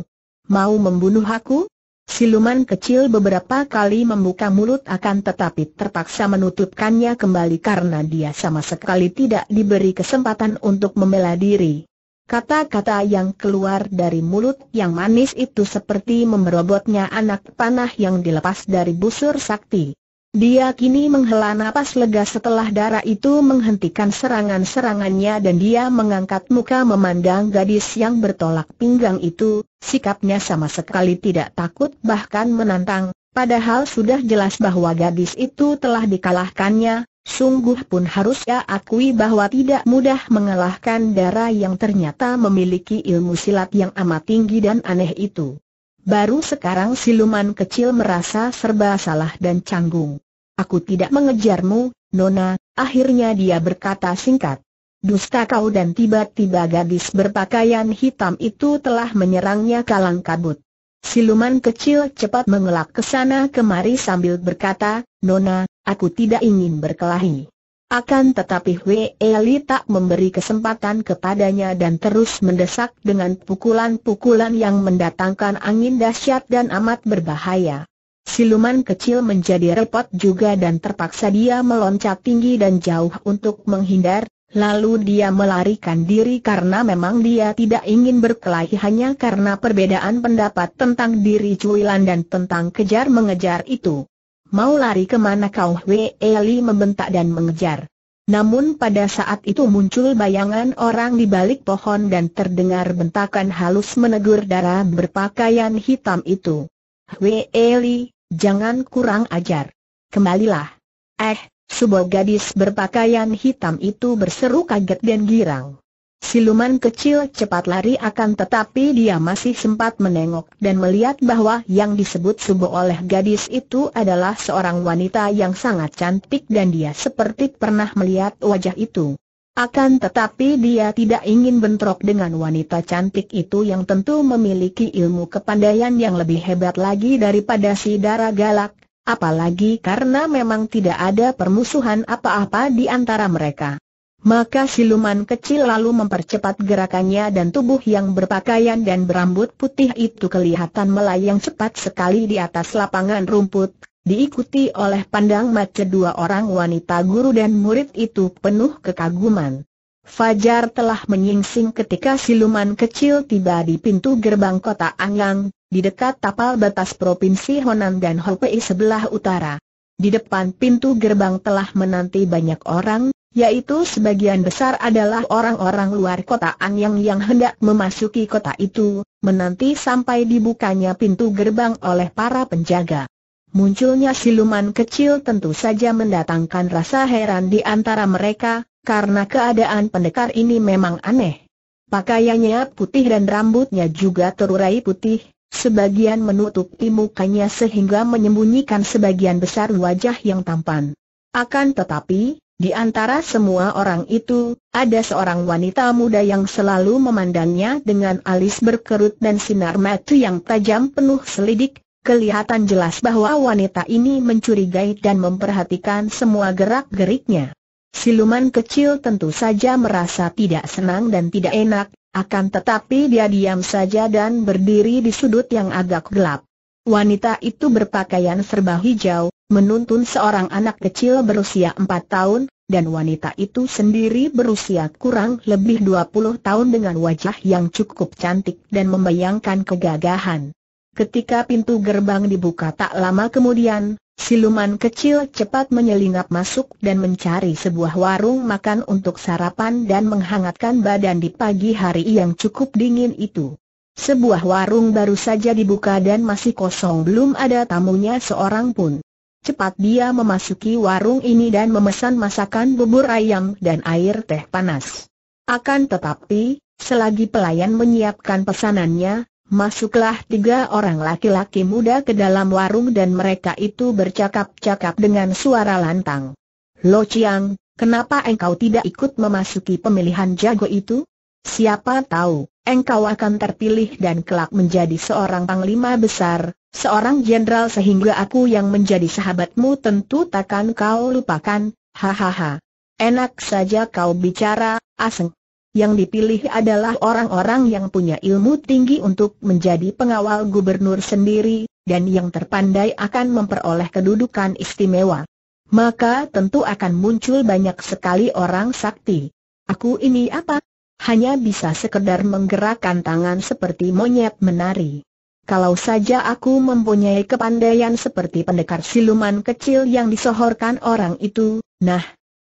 S1: Mau membunuh aku? Siluman kecil beberapa kali membuka mulut akan tetapi terpaksa menutupkannya kembali karena dia sama sekali tidak diberi kesempatan untuk membela diri. Kata-kata yang keluar dari mulut yang manis itu seperti memerobotnya anak panah yang dilepas dari busur sakti. Dia kini menghela napas lega setelah darah itu menghentikan serangan-serangannya dan dia mengangkat muka memandang gadis yang bertolak pinggang itu, sikapnya sama sekali tidak takut bahkan menantang, padahal sudah jelas bahwa gadis itu telah dikalahkannya, sungguh pun harus ia akui bahwa tidak mudah mengalahkan darah yang ternyata memiliki ilmu silat yang amat tinggi dan aneh itu. Baru sekarang siluman kecil merasa serba salah dan canggung. Aku tidak mengejarmu, Nona, akhirnya dia berkata singkat. Dusta kau dan tiba-tiba gadis berpakaian hitam itu telah menyerangnya kalang kabut. Siluman kecil cepat mengelak ke sana kemari sambil berkata, Nona, aku tidak ingin berkelahi. Akan tetapi Wei Li tak memberi kesempatan kepadanya dan terus mendesak dengan pukulan-pukulan yang mendatangkan angin dahsyat dan amat berbahaya. Siluman kecil menjadi repot juga dan terpaksa dia meloncat tinggi dan jauh untuk menghindar, lalu dia melarikan diri karena memang dia tidak ingin berkelahi hanya karena perbedaan pendapat tentang diri cuilan dan tentang kejar-mengejar itu. Mau lari kemana kau Wei Li membentak dan mengejar. Namun pada saat itu muncul bayangan orang di balik pohon dan terdengar bentakan halus menegur darah berpakaian hitam itu. Wei Li, jangan kurang ajar. Kembalilah. Eh, sebuah gadis berpakaian hitam itu berseru kaget dan girang. Siluman kecil cepat lari akan tetapi dia masih sempat menengok dan melihat bahwa yang disebut subuh oleh gadis itu adalah seorang wanita yang sangat cantik dan dia seperti pernah melihat wajah itu. Akan tetapi dia tidak ingin bentrok dengan wanita cantik itu yang tentu memiliki ilmu kepandaian yang lebih hebat lagi daripada si Dara Galak, apalagi karena memang tidak ada permusuhan apa-apa di antara mereka. Maka siluman kecil lalu mempercepat gerakannya dan tubuh yang berpakaian dan berambut putih itu kelihatan melayang cepat sekali di atas lapangan rumput, diikuti oleh pandang mata dua orang wanita guru dan murid itu penuh kekaguman. Fajar telah menyingsing ketika siluman kecil tiba di pintu gerbang kota Angang, di dekat tapal batas Provinsi Honan dan Hopei sebelah utara. Di depan pintu gerbang telah menanti banyak orang, yaitu sebagian besar adalah orang-orang luar kota yang yang hendak memasuki kota itu, menanti sampai dibukanya pintu gerbang oleh para penjaga. Munculnya siluman kecil tentu saja mendatangkan rasa heran di antara mereka, karena keadaan pendekar ini memang aneh. Pakaiannya putih dan rambutnya juga terurai putih, sebagian menutupi mukanya sehingga menyembunyikan sebagian besar wajah yang tampan. Akan tetapi, di antara semua orang itu, ada seorang wanita muda yang selalu memandangnya dengan alis berkerut dan sinar mata yang tajam penuh selidik, kelihatan jelas bahwa wanita ini mencurigai dan memperhatikan semua gerak-geriknya. Siluman kecil tentu saja merasa tidak senang dan tidak enak, akan tetapi dia diam saja dan berdiri di sudut yang agak gelap. Wanita itu berpakaian serba hijau, menuntun seorang anak kecil berusia 4 tahun, dan wanita itu sendiri berusia kurang lebih 20 tahun dengan wajah yang cukup cantik dan membayangkan kegagahan. Ketika pintu gerbang dibuka tak lama kemudian, siluman kecil cepat menyelinap masuk dan mencari sebuah warung makan untuk sarapan dan menghangatkan badan di pagi hari yang cukup dingin itu. Sebuah warung baru saja dibuka dan masih kosong belum ada tamunya seorang pun. Cepat dia memasuki warung ini dan memesan masakan bubur ayam dan air teh panas. Akan tetapi, selagi pelayan menyiapkan pesanannya, masuklah tiga orang laki-laki muda ke dalam warung dan mereka itu bercakap-cakap dengan suara lantang. Lo Chiang, kenapa engkau tidak ikut memasuki pemilihan jago itu? Siapa tahu, engkau akan terpilih dan kelak menjadi seorang panglima besar, Seorang jenderal sehingga aku yang menjadi sahabatmu tentu takkan kau lupakan, hahaha. Enak saja kau bicara, aseng. Yang dipilih adalah orang-orang yang punya ilmu tinggi untuk menjadi pengawal gubernur sendiri, dan yang terpandai akan memperoleh kedudukan istimewa. Maka tentu akan muncul banyak sekali orang sakti. Aku ini apa? Hanya bisa sekedar menggerakkan tangan seperti monyet menari kalau saja aku mempunyai kepandaian seperti pendekar siluman kecil yang disohorkan orang itu, nah,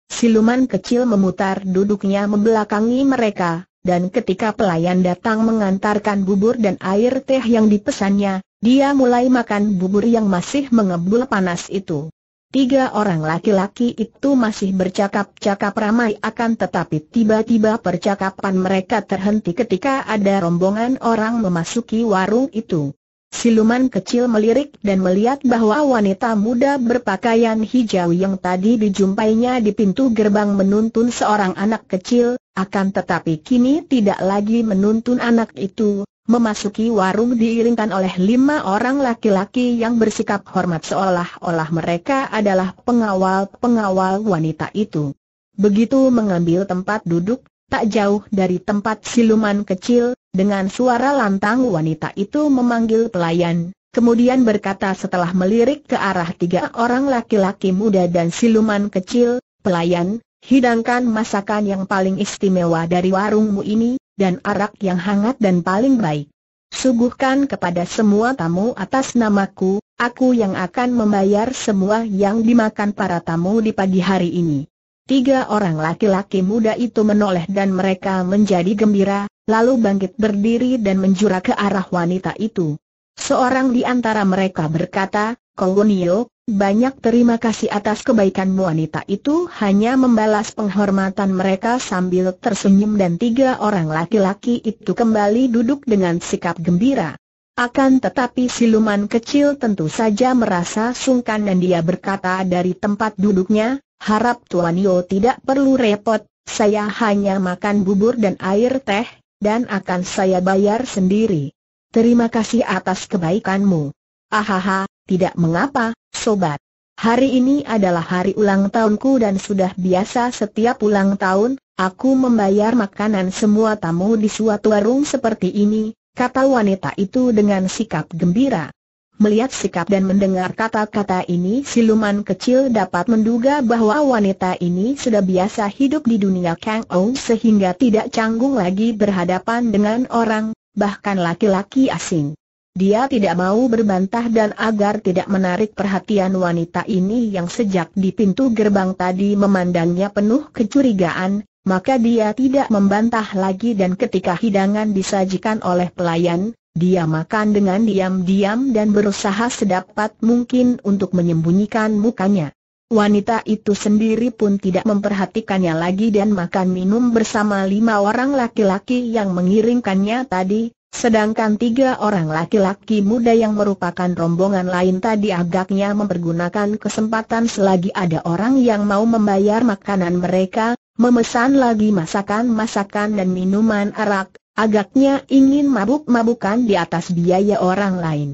S1: siluman kecil memutar duduknya membelakangi mereka, dan ketika pelayan datang mengantarkan bubur dan air teh yang dipesannya, dia mulai makan bubur yang masih mengebul panas itu. Tiga orang laki-laki itu masih bercakap-cakap ramai akan tetapi tiba-tiba percakapan mereka terhenti ketika ada rombongan orang memasuki warung itu. Siluman kecil melirik dan melihat bahwa wanita muda berpakaian hijau yang tadi dijumpainya di pintu gerbang menuntun seorang anak kecil, akan tetapi kini tidak lagi menuntun anak itu, Memasuki warung diiringkan oleh lima orang laki-laki yang bersikap hormat seolah-olah mereka adalah pengawal-pengawal wanita itu. Begitu mengambil tempat duduk, tak jauh dari tempat siluman kecil, dengan suara lantang wanita itu memanggil pelayan, kemudian berkata setelah melirik ke arah tiga orang laki-laki muda dan siluman kecil, pelayan, hidangkan masakan yang paling istimewa dari warungmu ini, dan arak yang hangat dan paling baik. Suguhkan kepada semua tamu atas namaku, aku yang akan membayar semua yang dimakan para tamu di pagi hari ini. Tiga orang laki-laki muda itu menoleh dan mereka menjadi gembira, lalu bangkit berdiri dan menjura ke arah wanita itu. Seorang di antara mereka berkata, Kolonio, banyak terima kasih atas kebaikan wanita itu hanya membalas penghormatan mereka sambil tersenyum dan tiga orang laki-laki itu kembali duduk dengan sikap gembira. Akan tetapi siluman kecil tentu saja merasa sungkan dan dia berkata dari tempat duduknya, harap Tuan Yo tidak perlu repot, saya hanya makan bubur dan air teh, dan akan saya bayar sendiri. Terima kasih atas kebaikanmu. Ahaha, tidak mengapa, Sobat, hari ini adalah hari ulang tahunku dan sudah biasa setiap ulang tahun, aku membayar makanan semua tamu di suatu warung seperti ini, kata wanita itu dengan sikap gembira. Melihat sikap dan mendengar kata-kata ini siluman kecil dapat menduga bahwa wanita ini sudah biasa hidup di dunia Kang Ou sehingga tidak canggung lagi berhadapan dengan orang, bahkan laki-laki asing. Dia tidak mau berbantah dan agar tidak menarik perhatian wanita ini yang sejak di pintu gerbang tadi memandangnya penuh kecurigaan, maka dia tidak membantah lagi dan ketika hidangan disajikan oleh pelayan, dia makan dengan diam-diam dan berusaha sedapat mungkin untuk menyembunyikan mukanya. Wanita itu sendiri pun tidak memperhatikannya lagi dan makan minum bersama lima orang laki-laki yang mengiringkannya tadi, Sedangkan tiga orang laki-laki muda yang merupakan rombongan lain tadi agaknya mempergunakan kesempatan selagi ada orang yang mau membayar makanan mereka, memesan lagi masakan-masakan dan minuman arak, agaknya ingin mabuk-mabukan di atas biaya orang lain.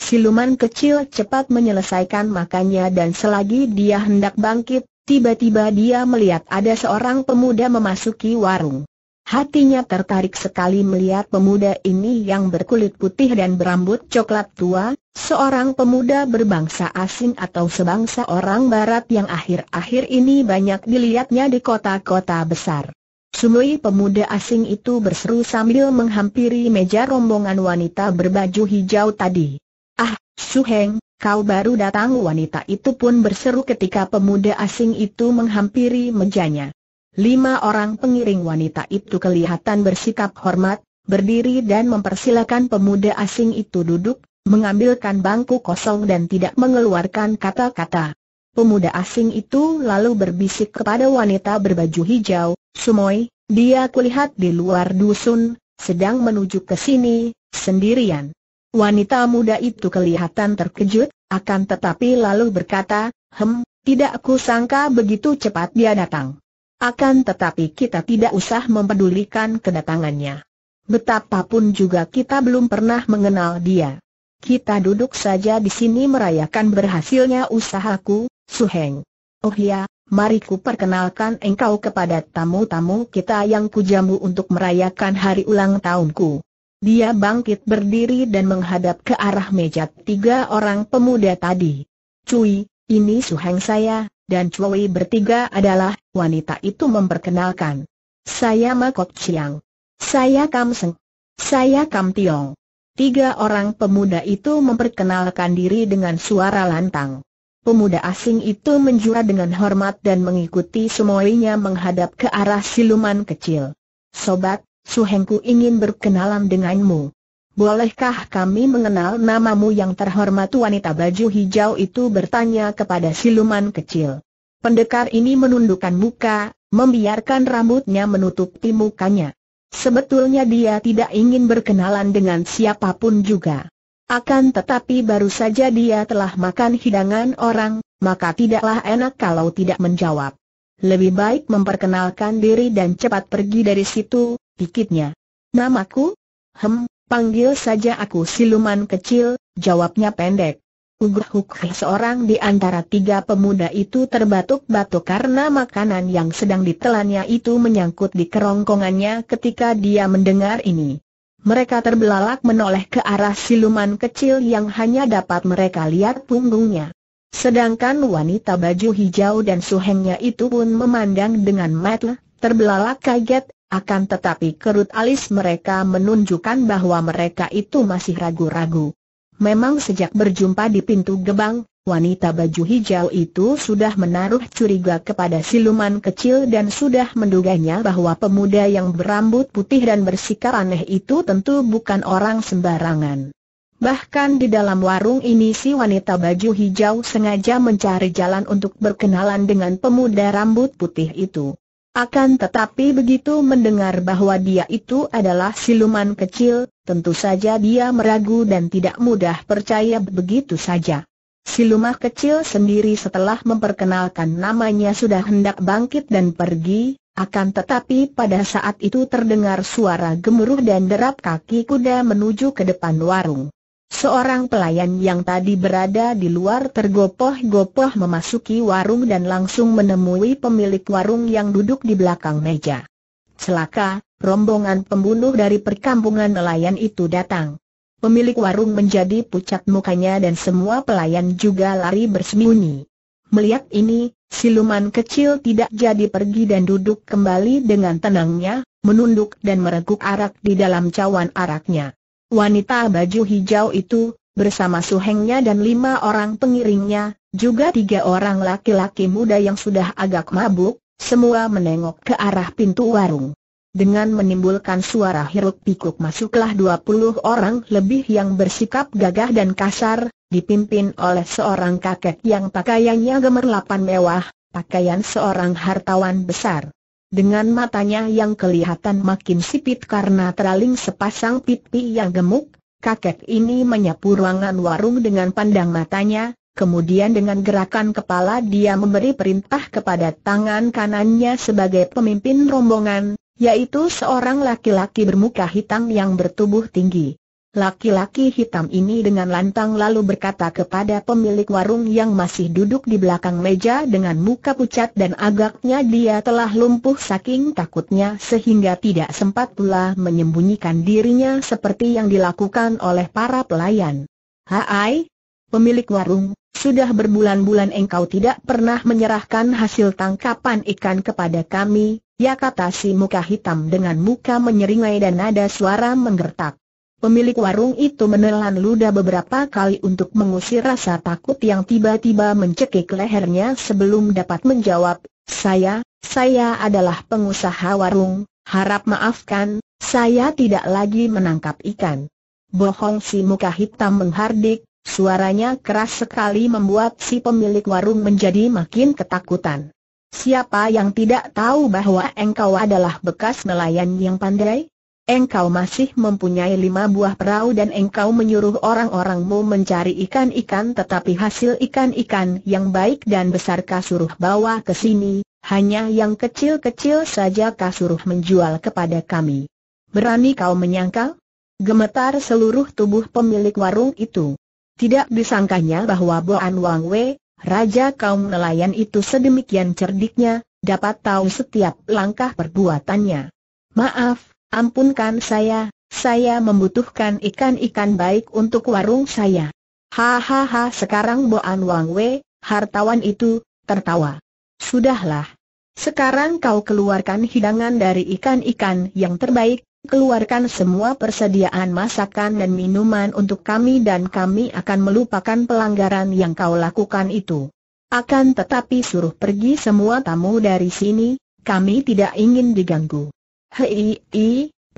S1: Siluman kecil cepat menyelesaikan makannya dan selagi dia hendak bangkit, tiba-tiba dia melihat ada seorang pemuda memasuki warung. Hatinya tertarik sekali melihat pemuda ini yang berkulit putih dan berambut coklat tua, seorang pemuda berbangsa asing atau sebangsa orang barat yang akhir-akhir ini banyak dilihatnya di kota-kota besar. Sumui pemuda asing itu berseru sambil menghampiri meja rombongan wanita berbaju hijau tadi. Ah, Heng, kau baru datang wanita itu pun berseru ketika pemuda asing itu menghampiri mejanya. Lima orang pengiring wanita itu kelihatan bersikap hormat, berdiri dan mempersilakan pemuda asing itu duduk, mengambilkan bangku kosong dan tidak mengeluarkan kata-kata. Pemuda asing itu lalu berbisik kepada wanita berbaju hijau, Sumoy, dia kulihat di luar dusun, sedang menuju ke sini, sendirian. Wanita muda itu kelihatan terkejut, akan tetapi lalu berkata, Hem, tidak aku sangka begitu cepat dia datang. Akan tetapi kita tidak usah mempedulikan kedatangannya. Betapapun juga kita belum pernah mengenal dia. Kita duduk saja di sini merayakan berhasilnya usahaku, Su Heng. Oh ya, mari ku perkenalkan engkau kepada tamu-tamu kita yang kujamu untuk merayakan hari ulang tahunku. Dia bangkit berdiri dan menghadap ke arah meja tiga orang pemuda tadi. Cui, ini Su Heng saya, dan Chloe bertiga adalah, wanita itu memperkenalkan. Saya Makot Chiang. Saya Kam Seng. Saya Kam Tiong. Tiga orang pemuda itu memperkenalkan diri dengan suara lantang. Pemuda asing itu menjura dengan hormat dan mengikuti semuanya menghadap ke arah siluman kecil. Sobat, Suhengku ingin berkenalan denganmu. Bolehkah kami mengenal namamu yang terhormat wanita baju hijau itu bertanya kepada siluman kecil. Pendekar ini menundukkan muka, membiarkan rambutnya menutupi mukanya. Sebetulnya dia tidak ingin berkenalan dengan siapapun juga. Akan tetapi baru saja dia telah makan hidangan orang, maka tidaklah enak kalau tidak menjawab. Lebih baik memperkenalkan diri dan cepat pergi dari situ, pikirnya. Namaku? Hem, Panggil saja aku siluman kecil, jawabnya pendek. Ugrahuk seorang di antara tiga pemuda itu terbatuk-batuk karena makanan yang sedang ditelannya itu menyangkut di kerongkongannya ketika dia mendengar ini. Mereka terbelalak menoleh ke arah siluman kecil yang hanya dapat mereka lihat punggungnya. Sedangkan wanita baju hijau dan suhengnya itu pun memandang dengan mata terbelalak kaget, akan tetapi kerut alis mereka menunjukkan bahwa mereka itu masih ragu-ragu. Memang sejak berjumpa di pintu gebang, wanita baju hijau itu sudah menaruh curiga kepada siluman kecil dan sudah menduganya bahwa pemuda yang berambut putih dan bersikap aneh itu tentu bukan orang sembarangan. Bahkan di dalam warung ini si wanita baju hijau sengaja mencari jalan untuk berkenalan dengan pemuda rambut putih itu. Akan tetapi begitu mendengar bahwa dia itu adalah siluman kecil, tentu saja dia meragu dan tidak mudah percaya begitu saja. Siluman kecil sendiri setelah memperkenalkan namanya sudah hendak bangkit dan pergi, akan tetapi pada saat itu terdengar suara gemuruh dan derap kaki kuda menuju ke depan warung. Seorang pelayan yang tadi berada di luar tergopoh-gopoh memasuki warung dan langsung menemui pemilik warung yang duduk di belakang meja. Celaka, rombongan pembunuh dari perkampungan nelayan itu datang. Pemilik warung menjadi pucat mukanya dan semua pelayan juga lari bersembunyi. Melihat ini, siluman kecil tidak jadi pergi dan duduk kembali dengan tenangnya, menunduk dan mereguk arak di dalam cawan araknya. Wanita baju hijau itu, bersama suhengnya dan lima orang pengiringnya, juga tiga orang laki-laki muda yang sudah agak mabuk, semua menengok ke arah pintu warung. Dengan menimbulkan suara hiruk pikuk masuklah dua puluh orang lebih yang bersikap gagah dan kasar, dipimpin oleh seorang kakek yang pakaiannya gemerlapan mewah, pakaian seorang hartawan besar dengan matanya yang kelihatan makin sipit karena teraling sepasang pipi yang gemuk, kakek ini menyapu ruangan warung dengan pandang matanya, kemudian dengan gerakan kepala dia memberi perintah kepada tangan kanannya sebagai pemimpin rombongan, yaitu seorang laki-laki bermuka hitam yang bertubuh tinggi. Laki-laki hitam ini dengan lantang lalu berkata kepada pemilik warung yang masih duduk di belakang meja dengan muka pucat dan agaknya dia telah lumpuh saking takutnya sehingga tidak sempat pula menyembunyikan dirinya seperti yang dilakukan oleh para pelayan. Hai, pemilik warung, sudah berbulan-bulan engkau tidak pernah menyerahkan hasil tangkapan ikan kepada kami, ya kata si muka hitam dengan muka menyeringai dan nada suara menggertak. Pemilik warung itu menelan ludah beberapa kali untuk mengusir rasa takut yang tiba-tiba mencekik lehernya sebelum dapat menjawab, saya, saya adalah pengusaha warung, harap maafkan, saya tidak lagi menangkap ikan. Bohong si muka hitam menghardik, suaranya keras sekali membuat si pemilik warung menjadi makin ketakutan. Siapa yang tidak tahu bahwa engkau adalah bekas nelayan yang pandai? engkau masih mempunyai lima buah perahu dan engkau menyuruh orang-orangmu mencari ikan-ikan tetapi hasil ikan-ikan yang baik dan besar kasuruh bawa ke sini, hanya yang kecil-kecil saja kasuruh menjual kepada kami. Berani kau menyangkal? Gemetar seluruh tubuh pemilik warung itu. Tidak disangkanya bahwa Boan Wang Wei, raja kaum nelayan itu sedemikian cerdiknya, dapat tahu setiap langkah perbuatannya. Maaf, Ampunkan saya, saya membutuhkan ikan-ikan baik untuk warung saya. Hahaha sekarang Boan Wang Wei, hartawan itu, tertawa. Sudahlah. Sekarang kau keluarkan hidangan dari ikan-ikan yang terbaik, keluarkan semua persediaan masakan dan minuman untuk kami dan kami akan melupakan pelanggaran yang kau lakukan itu. Akan tetapi suruh pergi semua tamu dari sini, kami tidak ingin diganggu. Hei,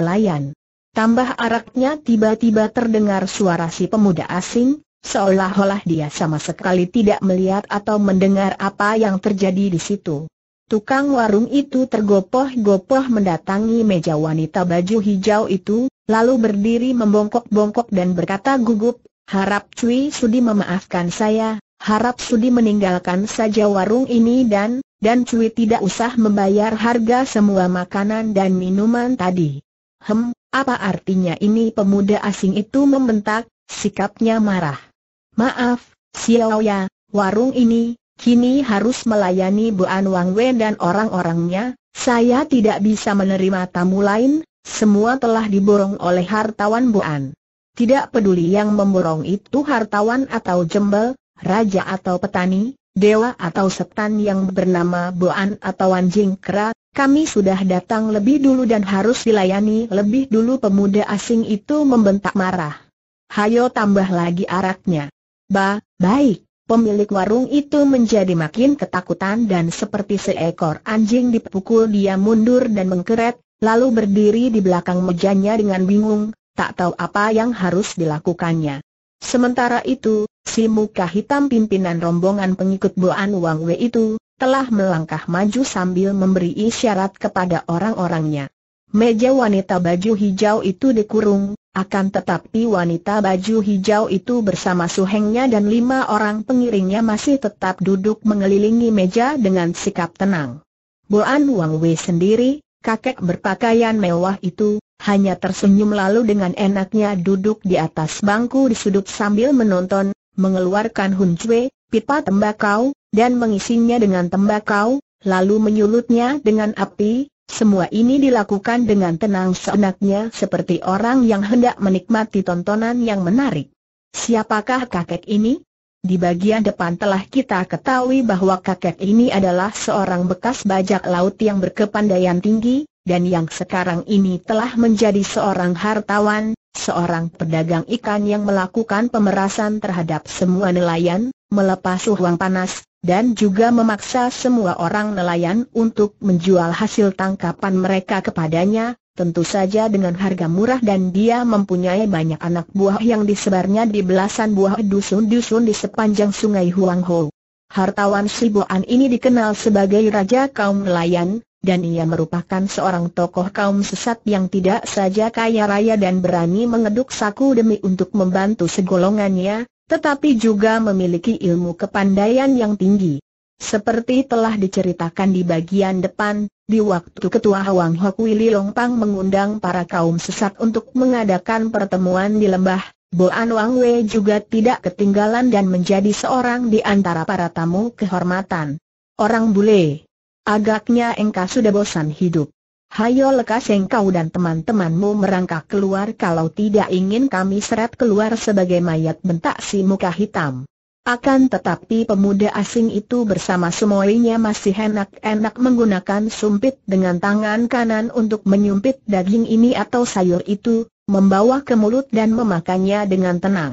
S1: pelayan. Tambah araknya tiba-tiba terdengar suara si pemuda asing, seolah-olah dia sama sekali tidak melihat atau mendengar apa yang terjadi di situ. Tukang warung itu tergopoh-gopoh mendatangi meja wanita baju hijau itu, lalu berdiri membongkok-bongkok dan berkata gugup, harap Cui Sudi memaafkan saya, harap Sudi meninggalkan saja warung ini dan, dan Cui tidak usah membayar harga semua makanan dan minuman tadi. Hem, apa artinya ini pemuda asing itu membentak, sikapnya marah. Maaf, Xiao ya, warung ini, kini harus melayani Bu An Wang Wei dan orang-orangnya, saya tidak bisa menerima tamu lain, semua telah diborong oleh hartawan Bu An. Tidak peduli yang memborong itu hartawan atau jembel, raja atau petani, dewa atau setan yang bernama Boan atau anjing kera, kami sudah datang lebih dulu dan harus dilayani lebih dulu pemuda asing itu membentak marah. Hayo tambah lagi araknya. Ba, baik. Pemilik warung itu menjadi makin ketakutan dan seperti seekor anjing dipukul dia mundur dan mengkeret, lalu berdiri di belakang mejanya dengan bingung, tak tahu apa yang harus dilakukannya. Sementara itu, Si muka hitam pimpinan rombongan pengikut Boan Wang Wei itu, telah melangkah maju sambil memberi isyarat kepada orang-orangnya. Meja wanita baju hijau itu dikurung, akan tetapi wanita baju hijau itu bersama suhengnya dan lima orang pengiringnya masih tetap duduk mengelilingi meja dengan sikap tenang. Boan Wang Wei sendiri, kakek berpakaian mewah itu, hanya tersenyum lalu dengan enaknya duduk di atas bangku di sudut sambil menonton mengeluarkan huncue, pipa tembakau, dan mengisinya dengan tembakau, lalu menyulutnya dengan api, semua ini dilakukan dengan tenang seenaknya seperti orang yang hendak menikmati tontonan yang menarik. Siapakah kakek ini? Di bagian depan telah kita ketahui bahwa kakek ini adalah seorang bekas bajak laut yang berkepandaian tinggi, dan yang sekarang ini telah menjadi seorang hartawan, seorang pedagang ikan yang melakukan pemerasan terhadap semua nelayan, melepas uang panas, dan juga memaksa semua orang nelayan untuk menjual hasil tangkapan mereka kepadanya, tentu saja dengan harga murah dan dia mempunyai banyak anak buah yang disebarnya di belasan buah dusun-dusun di sepanjang sungai Huangho. Hartawan sibuan ini dikenal sebagai Raja Kaum Nelayan, dan ia merupakan seorang tokoh kaum sesat yang tidak saja kaya raya dan berani mengeduk saku demi untuk membantu segolongannya, tetapi juga memiliki ilmu kepandaian yang tinggi. Seperti telah diceritakan di bagian depan, di waktu Ketua Hawang Long Pang mengundang para kaum sesat untuk mengadakan pertemuan di lembah, Boan Wang Wei juga tidak ketinggalan dan menjadi seorang di antara para tamu kehormatan. Orang bule Agaknya engkau sudah bosan hidup. Hayo lekas engkau dan teman-temanmu merangkak keluar kalau tidak ingin kami seret keluar sebagai mayat bentak si muka hitam. Akan tetapi pemuda asing itu bersama semuanya masih enak-enak menggunakan sumpit dengan tangan kanan untuk menyumpit daging ini atau sayur itu, membawa ke mulut dan memakannya dengan tenang.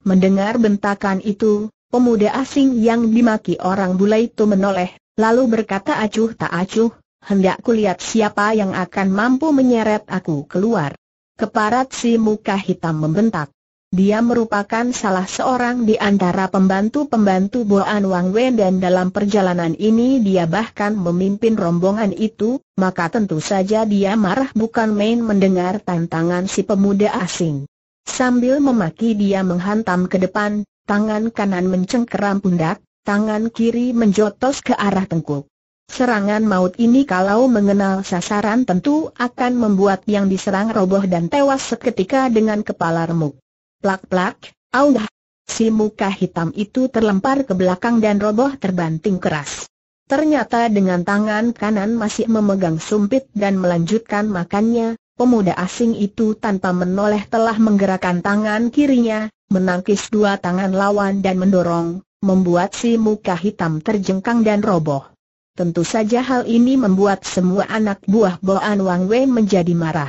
S1: Mendengar bentakan itu, pemuda asing yang dimaki orang bule itu menoleh Lalu berkata acuh tak acuh, hendak kulihat siapa yang akan mampu menyeret aku keluar. Keparat si muka hitam membentak. Dia merupakan salah seorang di antara pembantu-pembantu Boan Wang Wen dan dalam perjalanan ini dia bahkan memimpin rombongan itu, maka tentu saja dia marah bukan main mendengar tantangan si pemuda asing. Sambil memaki dia menghantam ke depan, tangan kanan mencengkeram pundak, tangan kiri menjotos ke arah tengkuk. Serangan maut ini kalau mengenal sasaran tentu akan membuat yang diserang roboh dan tewas seketika dengan kepala remuk. Plak-plak, augah. Si muka hitam itu terlempar ke belakang dan roboh terbanting keras. Ternyata dengan tangan kanan masih memegang sumpit dan melanjutkan makannya, pemuda asing itu tanpa menoleh telah menggerakkan tangan kirinya, menangkis dua tangan lawan dan mendorong, membuat si muka hitam terjengkang dan roboh. Tentu saja hal ini membuat semua anak buah Boan Wang Wei menjadi marah.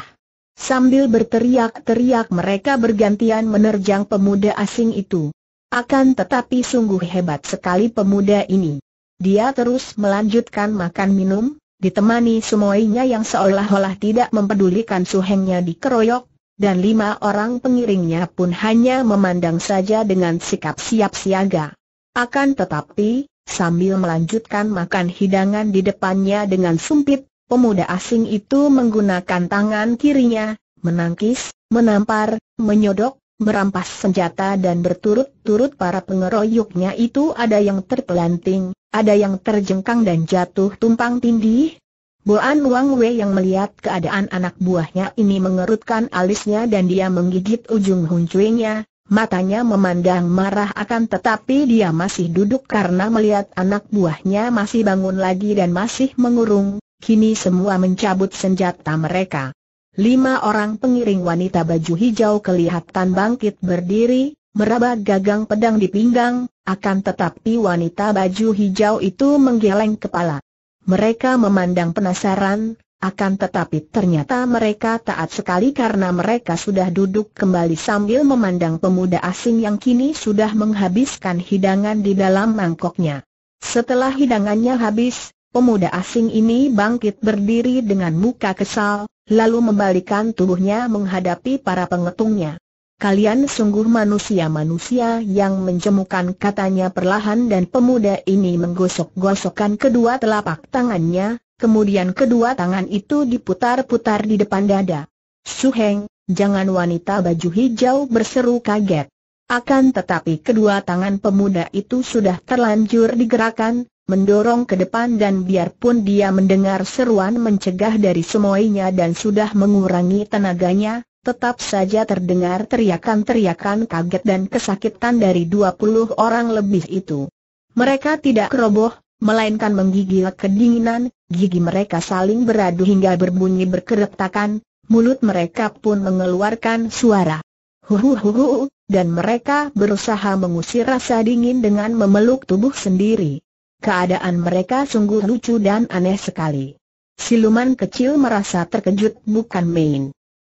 S1: Sambil berteriak-teriak mereka bergantian menerjang pemuda asing itu. Akan tetapi sungguh hebat sekali pemuda ini. Dia terus melanjutkan makan minum, ditemani semuanya yang seolah-olah tidak mempedulikan suhengnya dikeroyok, dan lima orang pengiringnya pun hanya memandang saja dengan sikap siap siaga. Akan tetapi, sambil melanjutkan makan hidangan di depannya dengan sumpit, pemuda asing itu menggunakan tangan kirinya, menangkis, menampar, menyodok, merampas senjata dan berturut-turut para pengeroyoknya itu ada yang terpelanting, ada yang terjengkang dan jatuh tumpang tindih, Boan Wang Wei yang melihat keadaan anak buahnya ini mengerutkan alisnya dan dia menggigit ujung huncuinya, Matanya memandang marah akan tetapi dia masih duduk karena melihat anak buahnya masih bangun lagi dan masih mengurung, kini semua mencabut senjata mereka. Lima orang pengiring wanita baju hijau kelihatan bangkit berdiri, meraba gagang pedang di pinggang, akan tetapi wanita baju hijau itu menggeleng kepala. Mereka memandang penasaran, akan tetapi ternyata mereka taat sekali karena mereka sudah duduk kembali sambil memandang pemuda asing yang kini sudah menghabiskan hidangan di dalam mangkoknya. Setelah hidangannya habis, pemuda asing ini bangkit berdiri dengan muka kesal, lalu membalikan tubuhnya menghadapi para pengetungnya. Kalian sungguh manusia-manusia yang menjemukan katanya perlahan dan pemuda ini menggosok-gosokkan kedua telapak tangannya, Kemudian kedua tangan itu diputar-putar di depan dada. Suheng, jangan wanita baju hijau berseru kaget. Akan tetapi kedua tangan pemuda itu sudah terlanjur digerakkan, mendorong ke depan dan biarpun dia mendengar seruan mencegah dari semuanya dan sudah mengurangi tenaganya, tetap saja terdengar teriakan-teriakan kaget dan kesakitan dari 20 orang lebih itu. Mereka tidak keroboh, melainkan menggigil kedinginan, gigi mereka saling beradu hingga berbunyi berkeretakan, mulut mereka pun mengeluarkan suara. Huhuhuhu, dan mereka berusaha mengusir rasa dingin dengan memeluk tubuh sendiri. Keadaan mereka sungguh lucu dan aneh sekali. Siluman kecil merasa terkejut bukan main.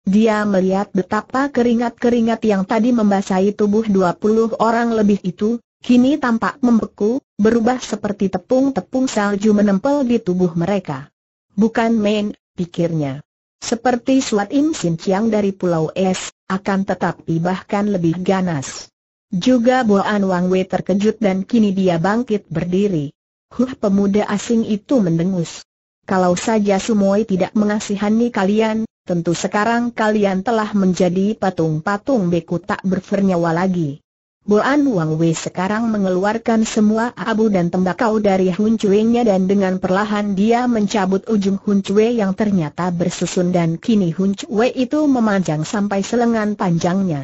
S1: Dia melihat betapa keringat-keringat yang tadi membasahi tubuh 20 orang lebih itu, kini tampak membeku, berubah seperti tepung-tepung salju menempel di tubuh mereka. Bukan main, pikirnya. Seperti Suat Im Sin Chiang dari Pulau Es, akan tetapi bahkan lebih ganas. Juga An Wang Wei terkejut dan kini dia bangkit berdiri. Huh pemuda asing itu mendengus. Kalau saja Sumoi tidak mengasihani kalian, tentu sekarang kalian telah menjadi patung-patung beku tak bernyawa lagi. Boan Wang Wei sekarang mengeluarkan semua abu dan tembakau dari Cuenya dan dengan perlahan dia mencabut ujung Cue yang ternyata bersusun dan kini Cue itu memanjang sampai selengan panjangnya.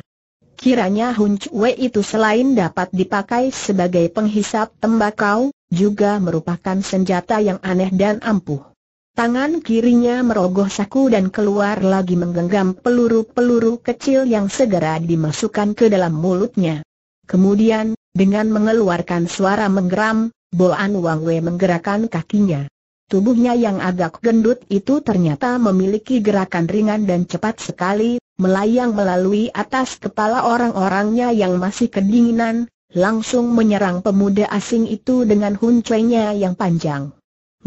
S1: Kiranya Cue itu selain dapat dipakai sebagai penghisap tembakau, juga merupakan senjata yang aneh dan ampuh. Tangan kirinya merogoh saku dan keluar lagi menggenggam peluru-peluru kecil yang segera dimasukkan ke dalam mulutnya. Kemudian, dengan mengeluarkan suara menggeram, Boan Wei menggerakkan kakinya. Tubuhnya yang agak gendut itu ternyata memiliki gerakan ringan dan cepat sekali, melayang melalui atas kepala orang-orangnya yang masih kedinginan, langsung menyerang pemuda asing itu dengan huncuenya yang panjang.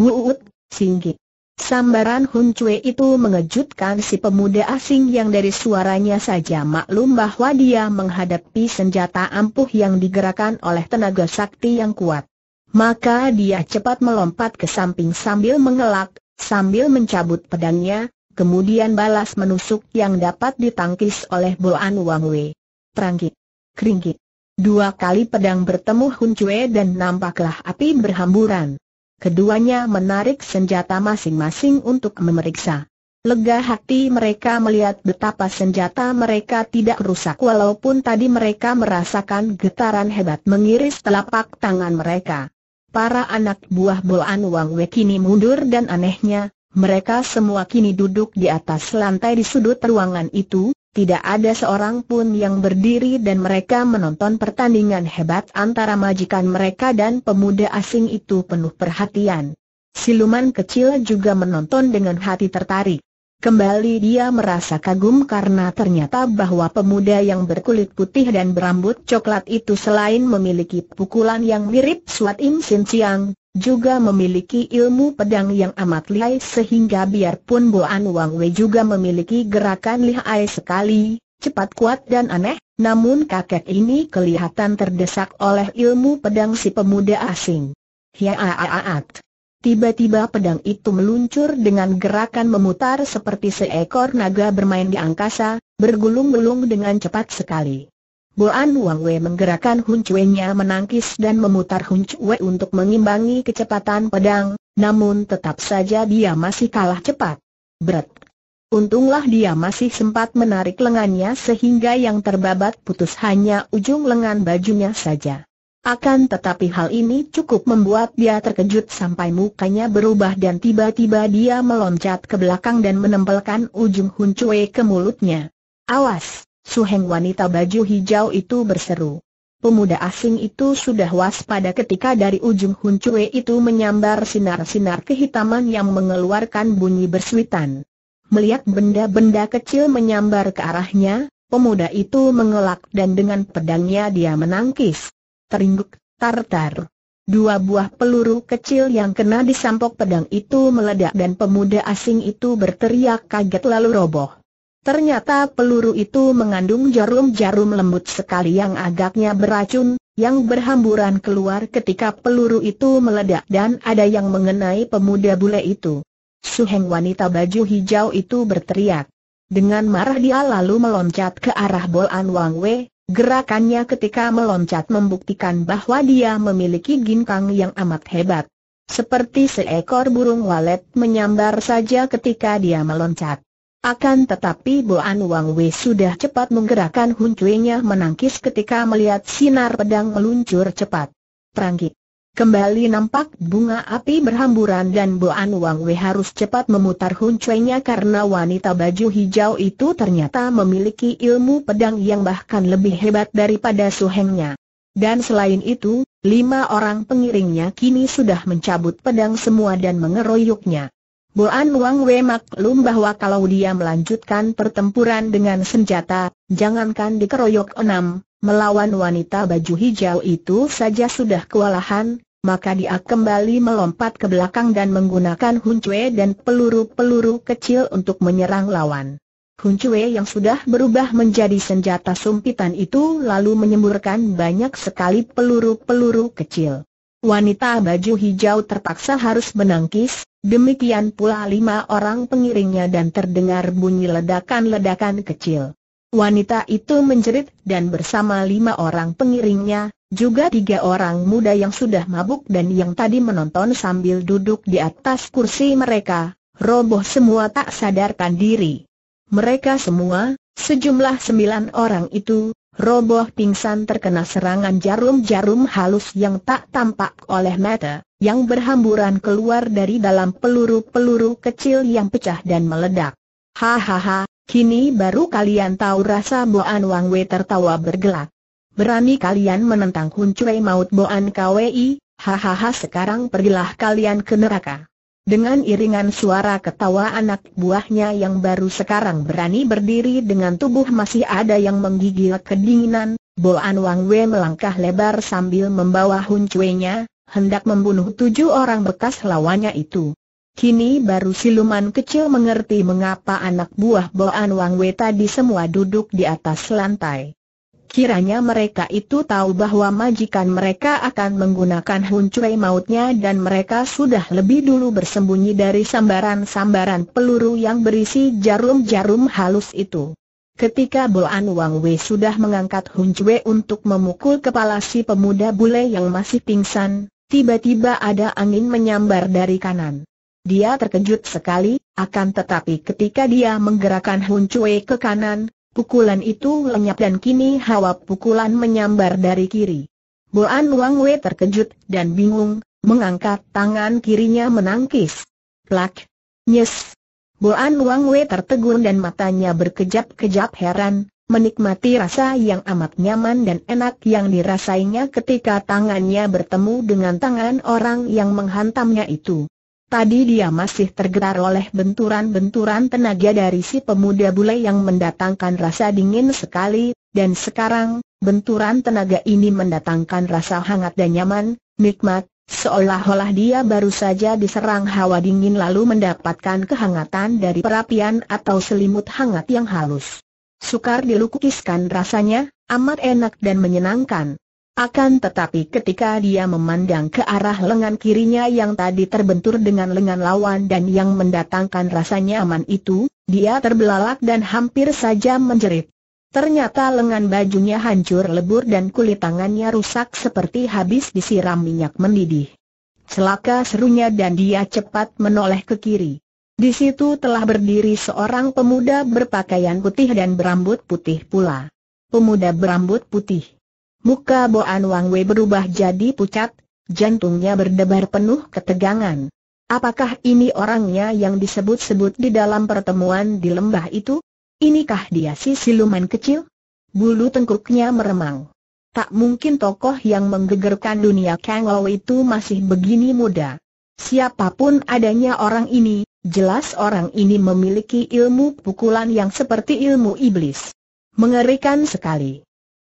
S1: Wuut, singgit. Sambaran Hun Cui itu mengejutkan si pemuda asing yang dari suaranya saja maklum bahwa dia menghadapi senjata ampuh yang digerakkan oleh tenaga sakti yang kuat. Maka dia cepat melompat ke samping sambil mengelak, sambil mencabut pedangnya, kemudian balas menusuk yang dapat ditangkis oleh Boan Wang Wei. Terangkit. keringkit. Dua kali pedang bertemu Hun Cui dan nampaklah api berhamburan. Keduanya menarik senjata masing-masing untuk memeriksa. Lega hati mereka melihat betapa senjata mereka tidak rusak walaupun tadi mereka merasakan getaran hebat mengiris telapak tangan mereka. Para anak buah Boan Wang Wei kini mundur dan anehnya, mereka semua kini duduk di atas lantai di sudut ruangan itu, tidak ada seorang pun yang berdiri dan mereka menonton pertandingan hebat antara majikan mereka dan pemuda asing itu penuh perhatian. Siluman kecil juga menonton dengan hati tertarik. Kembali dia merasa kagum karena ternyata bahwa pemuda yang berkulit putih dan berambut coklat itu selain memiliki pukulan yang mirip Suat Im Sin Chiang, juga memiliki ilmu pedang yang amat lihai sehingga biarpun Boan Wang Wei juga memiliki gerakan lihai sekali, cepat kuat dan aneh, namun kakek ini kelihatan terdesak oleh ilmu pedang si pemuda asing. Hiaaat. Tiba-tiba pedang itu meluncur dengan gerakan memutar seperti seekor naga bermain di angkasa, bergulung-gulung dengan cepat sekali. Boan Wei menggerakkan nya menangkis dan memutar huncue untuk mengimbangi kecepatan pedang, namun tetap saja dia masih kalah cepat. Berat. Untunglah dia masih sempat menarik lengannya sehingga yang terbabat putus hanya ujung lengan bajunya saja. Akan tetapi hal ini cukup membuat dia terkejut sampai mukanya berubah dan tiba-tiba dia meloncat ke belakang dan menempelkan ujung huncue ke mulutnya. Awas! Suheng wanita baju hijau itu berseru. Pemuda asing itu sudah waspada ketika dari ujung huncue itu menyambar sinar-sinar kehitaman yang mengeluarkan bunyi bersuitan. Melihat benda-benda kecil menyambar ke arahnya, pemuda itu mengelak dan dengan pedangnya dia menangkis. Teringguk, tartar. Dua buah peluru kecil yang kena disampok pedang itu meledak dan pemuda asing itu berteriak kaget lalu roboh. Ternyata peluru itu mengandung jarum-jarum lembut sekali yang agaknya beracun, yang berhamburan keluar ketika peluru itu meledak dan ada yang mengenai pemuda bule itu. Suheng wanita baju hijau itu berteriak. Dengan marah dia lalu meloncat ke arah Bolan Wang Wei, gerakannya ketika meloncat membuktikan bahwa dia memiliki ginkang yang amat hebat. Seperti seekor burung walet menyambar saja ketika dia meloncat. Akan tetapi Bo An Wang Wei sudah cepat menggerakkan huncuinya menangkis ketika melihat sinar pedang meluncur cepat. Peranggit. Kembali nampak bunga api berhamburan dan Bo An Wang Wei harus cepat memutar huncuinya karena wanita baju hijau itu ternyata memiliki ilmu pedang yang bahkan lebih hebat daripada suhengnya. Dan selain itu, lima orang pengiringnya kini sudah mencabut pedang semua dan mengeroyoknya. Boan Wang Wei maklum bahwa kalau dia melanjutkan pertempuran dengan senjata, jangankan dikeroyok enam, melawan wanita baju hijau itu saja sudah kewalahan, maka dia kembali melompat ke belakang dan menggunakan huncue dan peluru-peluru kecil untuk menyerang lawan. Huncue yang sudah berubah menjadi senjata sumpitan itu lalu menyemburkan banyak sekali peluru-peluru kecil wanita baju hijau terpaksa harus menangkis, demikian pula lima orang pengiringnya dan terdengar bunyi ledakan-ledakan kecil. Wanita itu menjerit dan bersama lima orang pengiringnya, juga tiga orang muda yang sudah mabuk dan yang tadi menonton sambil duduk di atas kursi mereka, roboh semua tak sadarkan diri. Mereka semua, sejumlah sembilan orang itu, roboh pingsan terkena serangan jarum-jarum halus yang tak tampak oleh mata, yang berhamburan keluar dari dalam peluru-peluru kecil yang pecah dan meledak. Hahaha, kini baru kalian tahu rasa Boan Wang Wei tertawa bergelak. Berani kalian menentang Hun Cui maut Boan KWI, hahaha sekarang pergilah kalian ke neraka. Dengan iringan suara ketawa anak buahnya yang baru sekarang berani berdiri dengan tubuh masih ada yang menggigil kedinginan, Boan Wang Wei melangkah lebar sambil membawa Hun cui hendak membunuh tujuh orang bekas lawannya itu. Kini baru siluman kecil mengerti mengapa anak buah Boan Wang Wei tadi semua duduk di atas lantai. Kiranya mereka itu tahu bahwa majikan mereka akan menggunakan huncuai mautnya dan mereka sudah lebih dulu bersembunyi dari sambaran-sambaran peluru yang berisi jarum-jarum halus itu. Ketika Boan Wang Wei sudah mengangkat huncuai untuk memukul kepala si pemuda bule yang masih pingsan, tiba-tiba ada angin menyambar dari kanan. Dia terkejut sekali, akan tetapi ketika dia menggerakkan huncuai ke kanan, Pukulan itu lenyap dan kini hawa pukulan menyambar dari kiri. Boan Wang Wei terkejut dan bingung, mengangkat tangan kirinya menangkis. Plak! Nyes! Boan Wang Wei tertegun dan matanya berkejap-kejap heran, menikmati rasa yang amat nyaman dan enak yang dirasainya ketika tangannya bertemu dengan tangan orang yang menghantamnya itu. Tadi dia masih tergetar oleh benturan-benturan tenaga dari si pemuda bule yang mendatangkan rasa dingin sekali, dan sekarang, benturan tenaga ini mendatangkan rasa hangat dan nyaman, nikmat, seolah-olah dia baru saja diserang hawa dingin lalu mendapatkan kehangatan dari perapian atau selimut hangat yang halus. Sukar dilukiskan rasanya, amat enak dan menyenangkan. Akan tetapi ketika dia memandang ke arah lengan kirinya yang tadi terbentur dengan lengan lawan dan yang mendatangkan rasa nyaman itu, dia terbelalak dan hampir saja menjerit. Ternyata lengan bajunya hancur lebur dan kulit tangannya rusak seperti habis disiram minyak mendidih. Celaka serunya dan dia cepat menoleh ke kiri. Di situ telah berdiri seorang pemuda berpakaian putih dan berambut putih pula. Pemuda berambut putih Muka Boan Wang Wei berubah jadi pucat, jantungnya berdebar penuh ketegangan. Apakah ini orangnya yang disebut-sebut di dalam pertemuan di lembah itu? Inikah dia si siluman kecil? Bulu tengkuknya meremang. Tak mungkin tokoh yang menggegerkan dunia Kang Kangou itu masih begini muda. Siapapun adanya orang ini, jelas orang ini memiliki ilmu pukulan yang seperti ilmu iblis. Mengerikan sekali.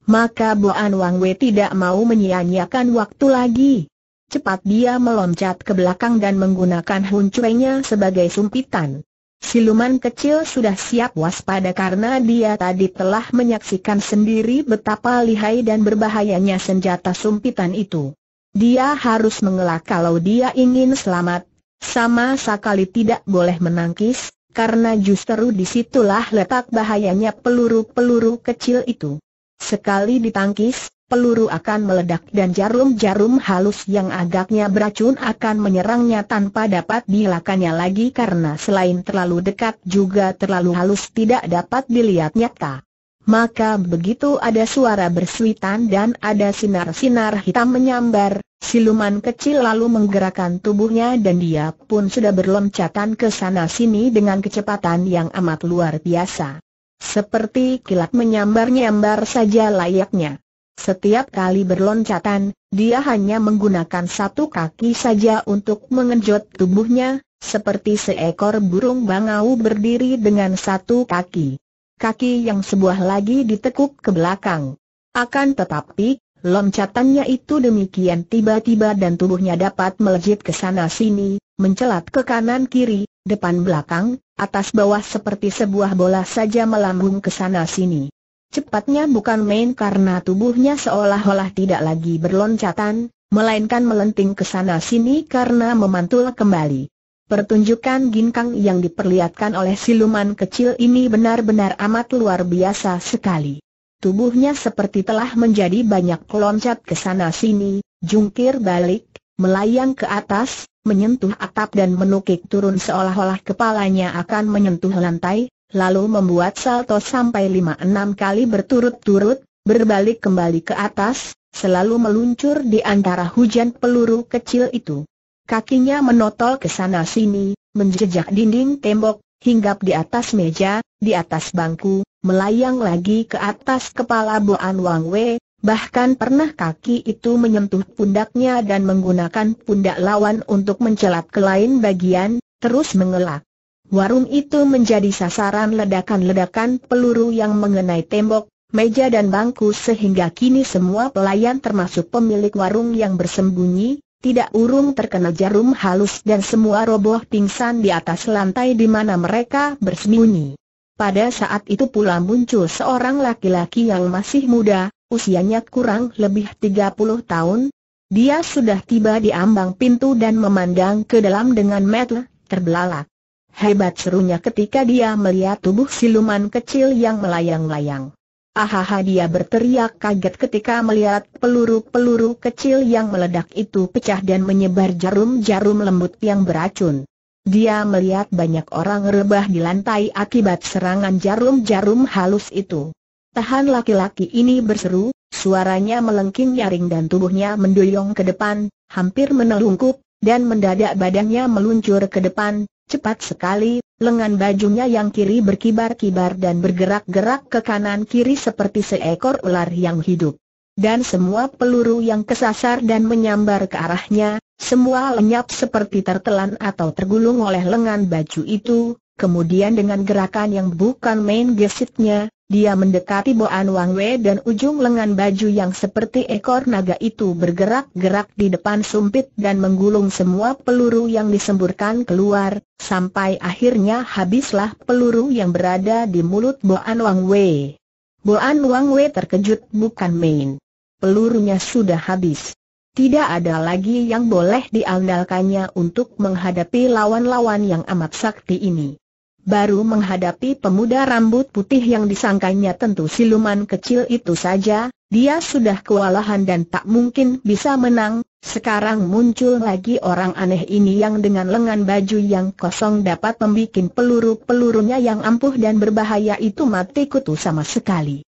S1: Maka Boan Wang Wei tidak mau menyia-nyiakan waktu lagi. Cepat dia meloncat ke belakang dan menggunakan huncuenya sebagai sumpitan. Siluman kecil sudah siap waspada karena dia tadi telah menyaksikan sendiri betapa lihai dan berbahayanya senjata sumpitan itu. Dia harus mengelak kalau dia ingin selamat, sama sekali tidak boleh menangkis, karena justru disitulah letak bahayanya peluru-peluru kecil itu. Sekali ditangkis, peluru akan meledak dan jarum-jarum halus yang agaknya beracun akan menyerangnya tanpa dapat dilakannya lagi karena selain terlalu dekat juga terlalu halus tidak dapat dilihat nyata. Maka begitu ada suara bersuitan dan ada sinar-sinar hitam menyambar, siluman kecil lalu menggerakkan tubuhnya dan dia pun sudah berloncatan ke sana sini dengan kecepatan yang amat luar biasa. Seperti kilat menyambar-nyambar saja layaknya. Setiap kali berloncatan, dia hanya menggunakan satu kaki saja untuk mengejut tubuhnya, seperti seekor burung bangau berdiri dengan satu kaki. Kaki yang sebuah lagi ditekuk ke belakang. Akan tetapi, loncatannya itu demikian tiba-tiba dan tubuhnya dapat melejit ke sana-sini, mencelat ke kanan-kiri, depan belakang, atas bawah seperti sebuah bola saja melambung ke sana sini. Cepatnya bukan main karena tubuhnya seolah-olah tidak lagi berloncatan, melainkan melenting ke sana sini karena memantul kembali. Pertunjukan ginkang yang diperlihatkan oleh siluman kecil ini benar-benar amat luar biasa sekali. Tubuhnya seperti telah menjadi banyak loncat ke sana sini, jungkir balik, melayang ke atas, menyentuh atap dan menukik turun seolah-olah kepalanya akan menyentuh lantai, lalu membuat salto sampai 5-6 kali berturut-turut, berbalik kembali ke atas, selalu meluncur di antara hujan peluru kecil itu. Kakinya menotol ke sana-sini, menjejak dinding tembok, hinggap di atas meja, di atas bangku, melayang lagi ke atas kepala Boan Wang Wei, Bahkan pernah kaki itu menyentuh pundaknya dan menggunakan pundak lawan untuk mencelat ke lain bagian, terus mengelak. Warung itu menjadi sasaran ledakan-ledakan peluru yang mengenai tembok, meja dan bangku sehingga kini semua pelayan termasuk pemilik warung yang bersembunyi, tidak urung terkena jarum halus dan semua roboh pingsan di atas lantai di mana mereka bersembunyi. Pada saat itu pula muncul seorang laki-laki yang masih muda, usianya kurang lebih 30 tahun. Dia sudah tiba di ambang pintu dan memandang ke dalam dengan mata terbelalak. Hebat serunya ketika dia melihat tubuh siluman kecil yang melayang-layang. Ahaha dia berteriak kaget ketika melihat peluru-peluru kecil yang meledak itu pecah dan menyebar jarum-jarum lembut yang beracun. Dia melihat banyak orang rebah di lantai akibat serangan jarum-jarum halus itu. Tahan laki-laki ini berseru, suaranya melengking nyaring dan tubuhnya mendoyong ke depan, hampir menelungkup, dan mendadak badannya meluncur ke depan, cepat sekali, lengan bajunya yang kiri berkibar-kibar dan bergerak-gerak ke kanan-kiri seperti seekor ular yang hidup. Dan semua peluru yang kesasar dan menyambar ke arahnya, semua lenyap seperti tertelan atau tergulung oleh lengan baju itu, Kemudian dengan gerakan yang bukan main gesitnya, dia mendekati Boan Wang Wei dan ujung lengan baju yang seperti ekor naga itu bergerak-gerak di depan sumpit dan menggulung semua peluru yang disemburkan keluar, sampai akhirnya habislah peluru yang berada di mulut Boan Wang Wei. Boan Wang Wei terkejut bukan main. Pelurunya sudah habis. Tidak ada lagi yang boleh diandalkannya untuk menghadapi lawan-lawan yang amat sakti ini baru menghadapi pemuda rambut putih yang disangkanya tentu siluman kecil itu saja, dia sudah kewalahan dan tak mungkin bisa menang, sekarang muncul lagi orang aneh ini yang dengan lengan baju yang kosong dapat membuat peluru-pelurunya yang ampuh dan berbahaya itu mati kutu sama sekali.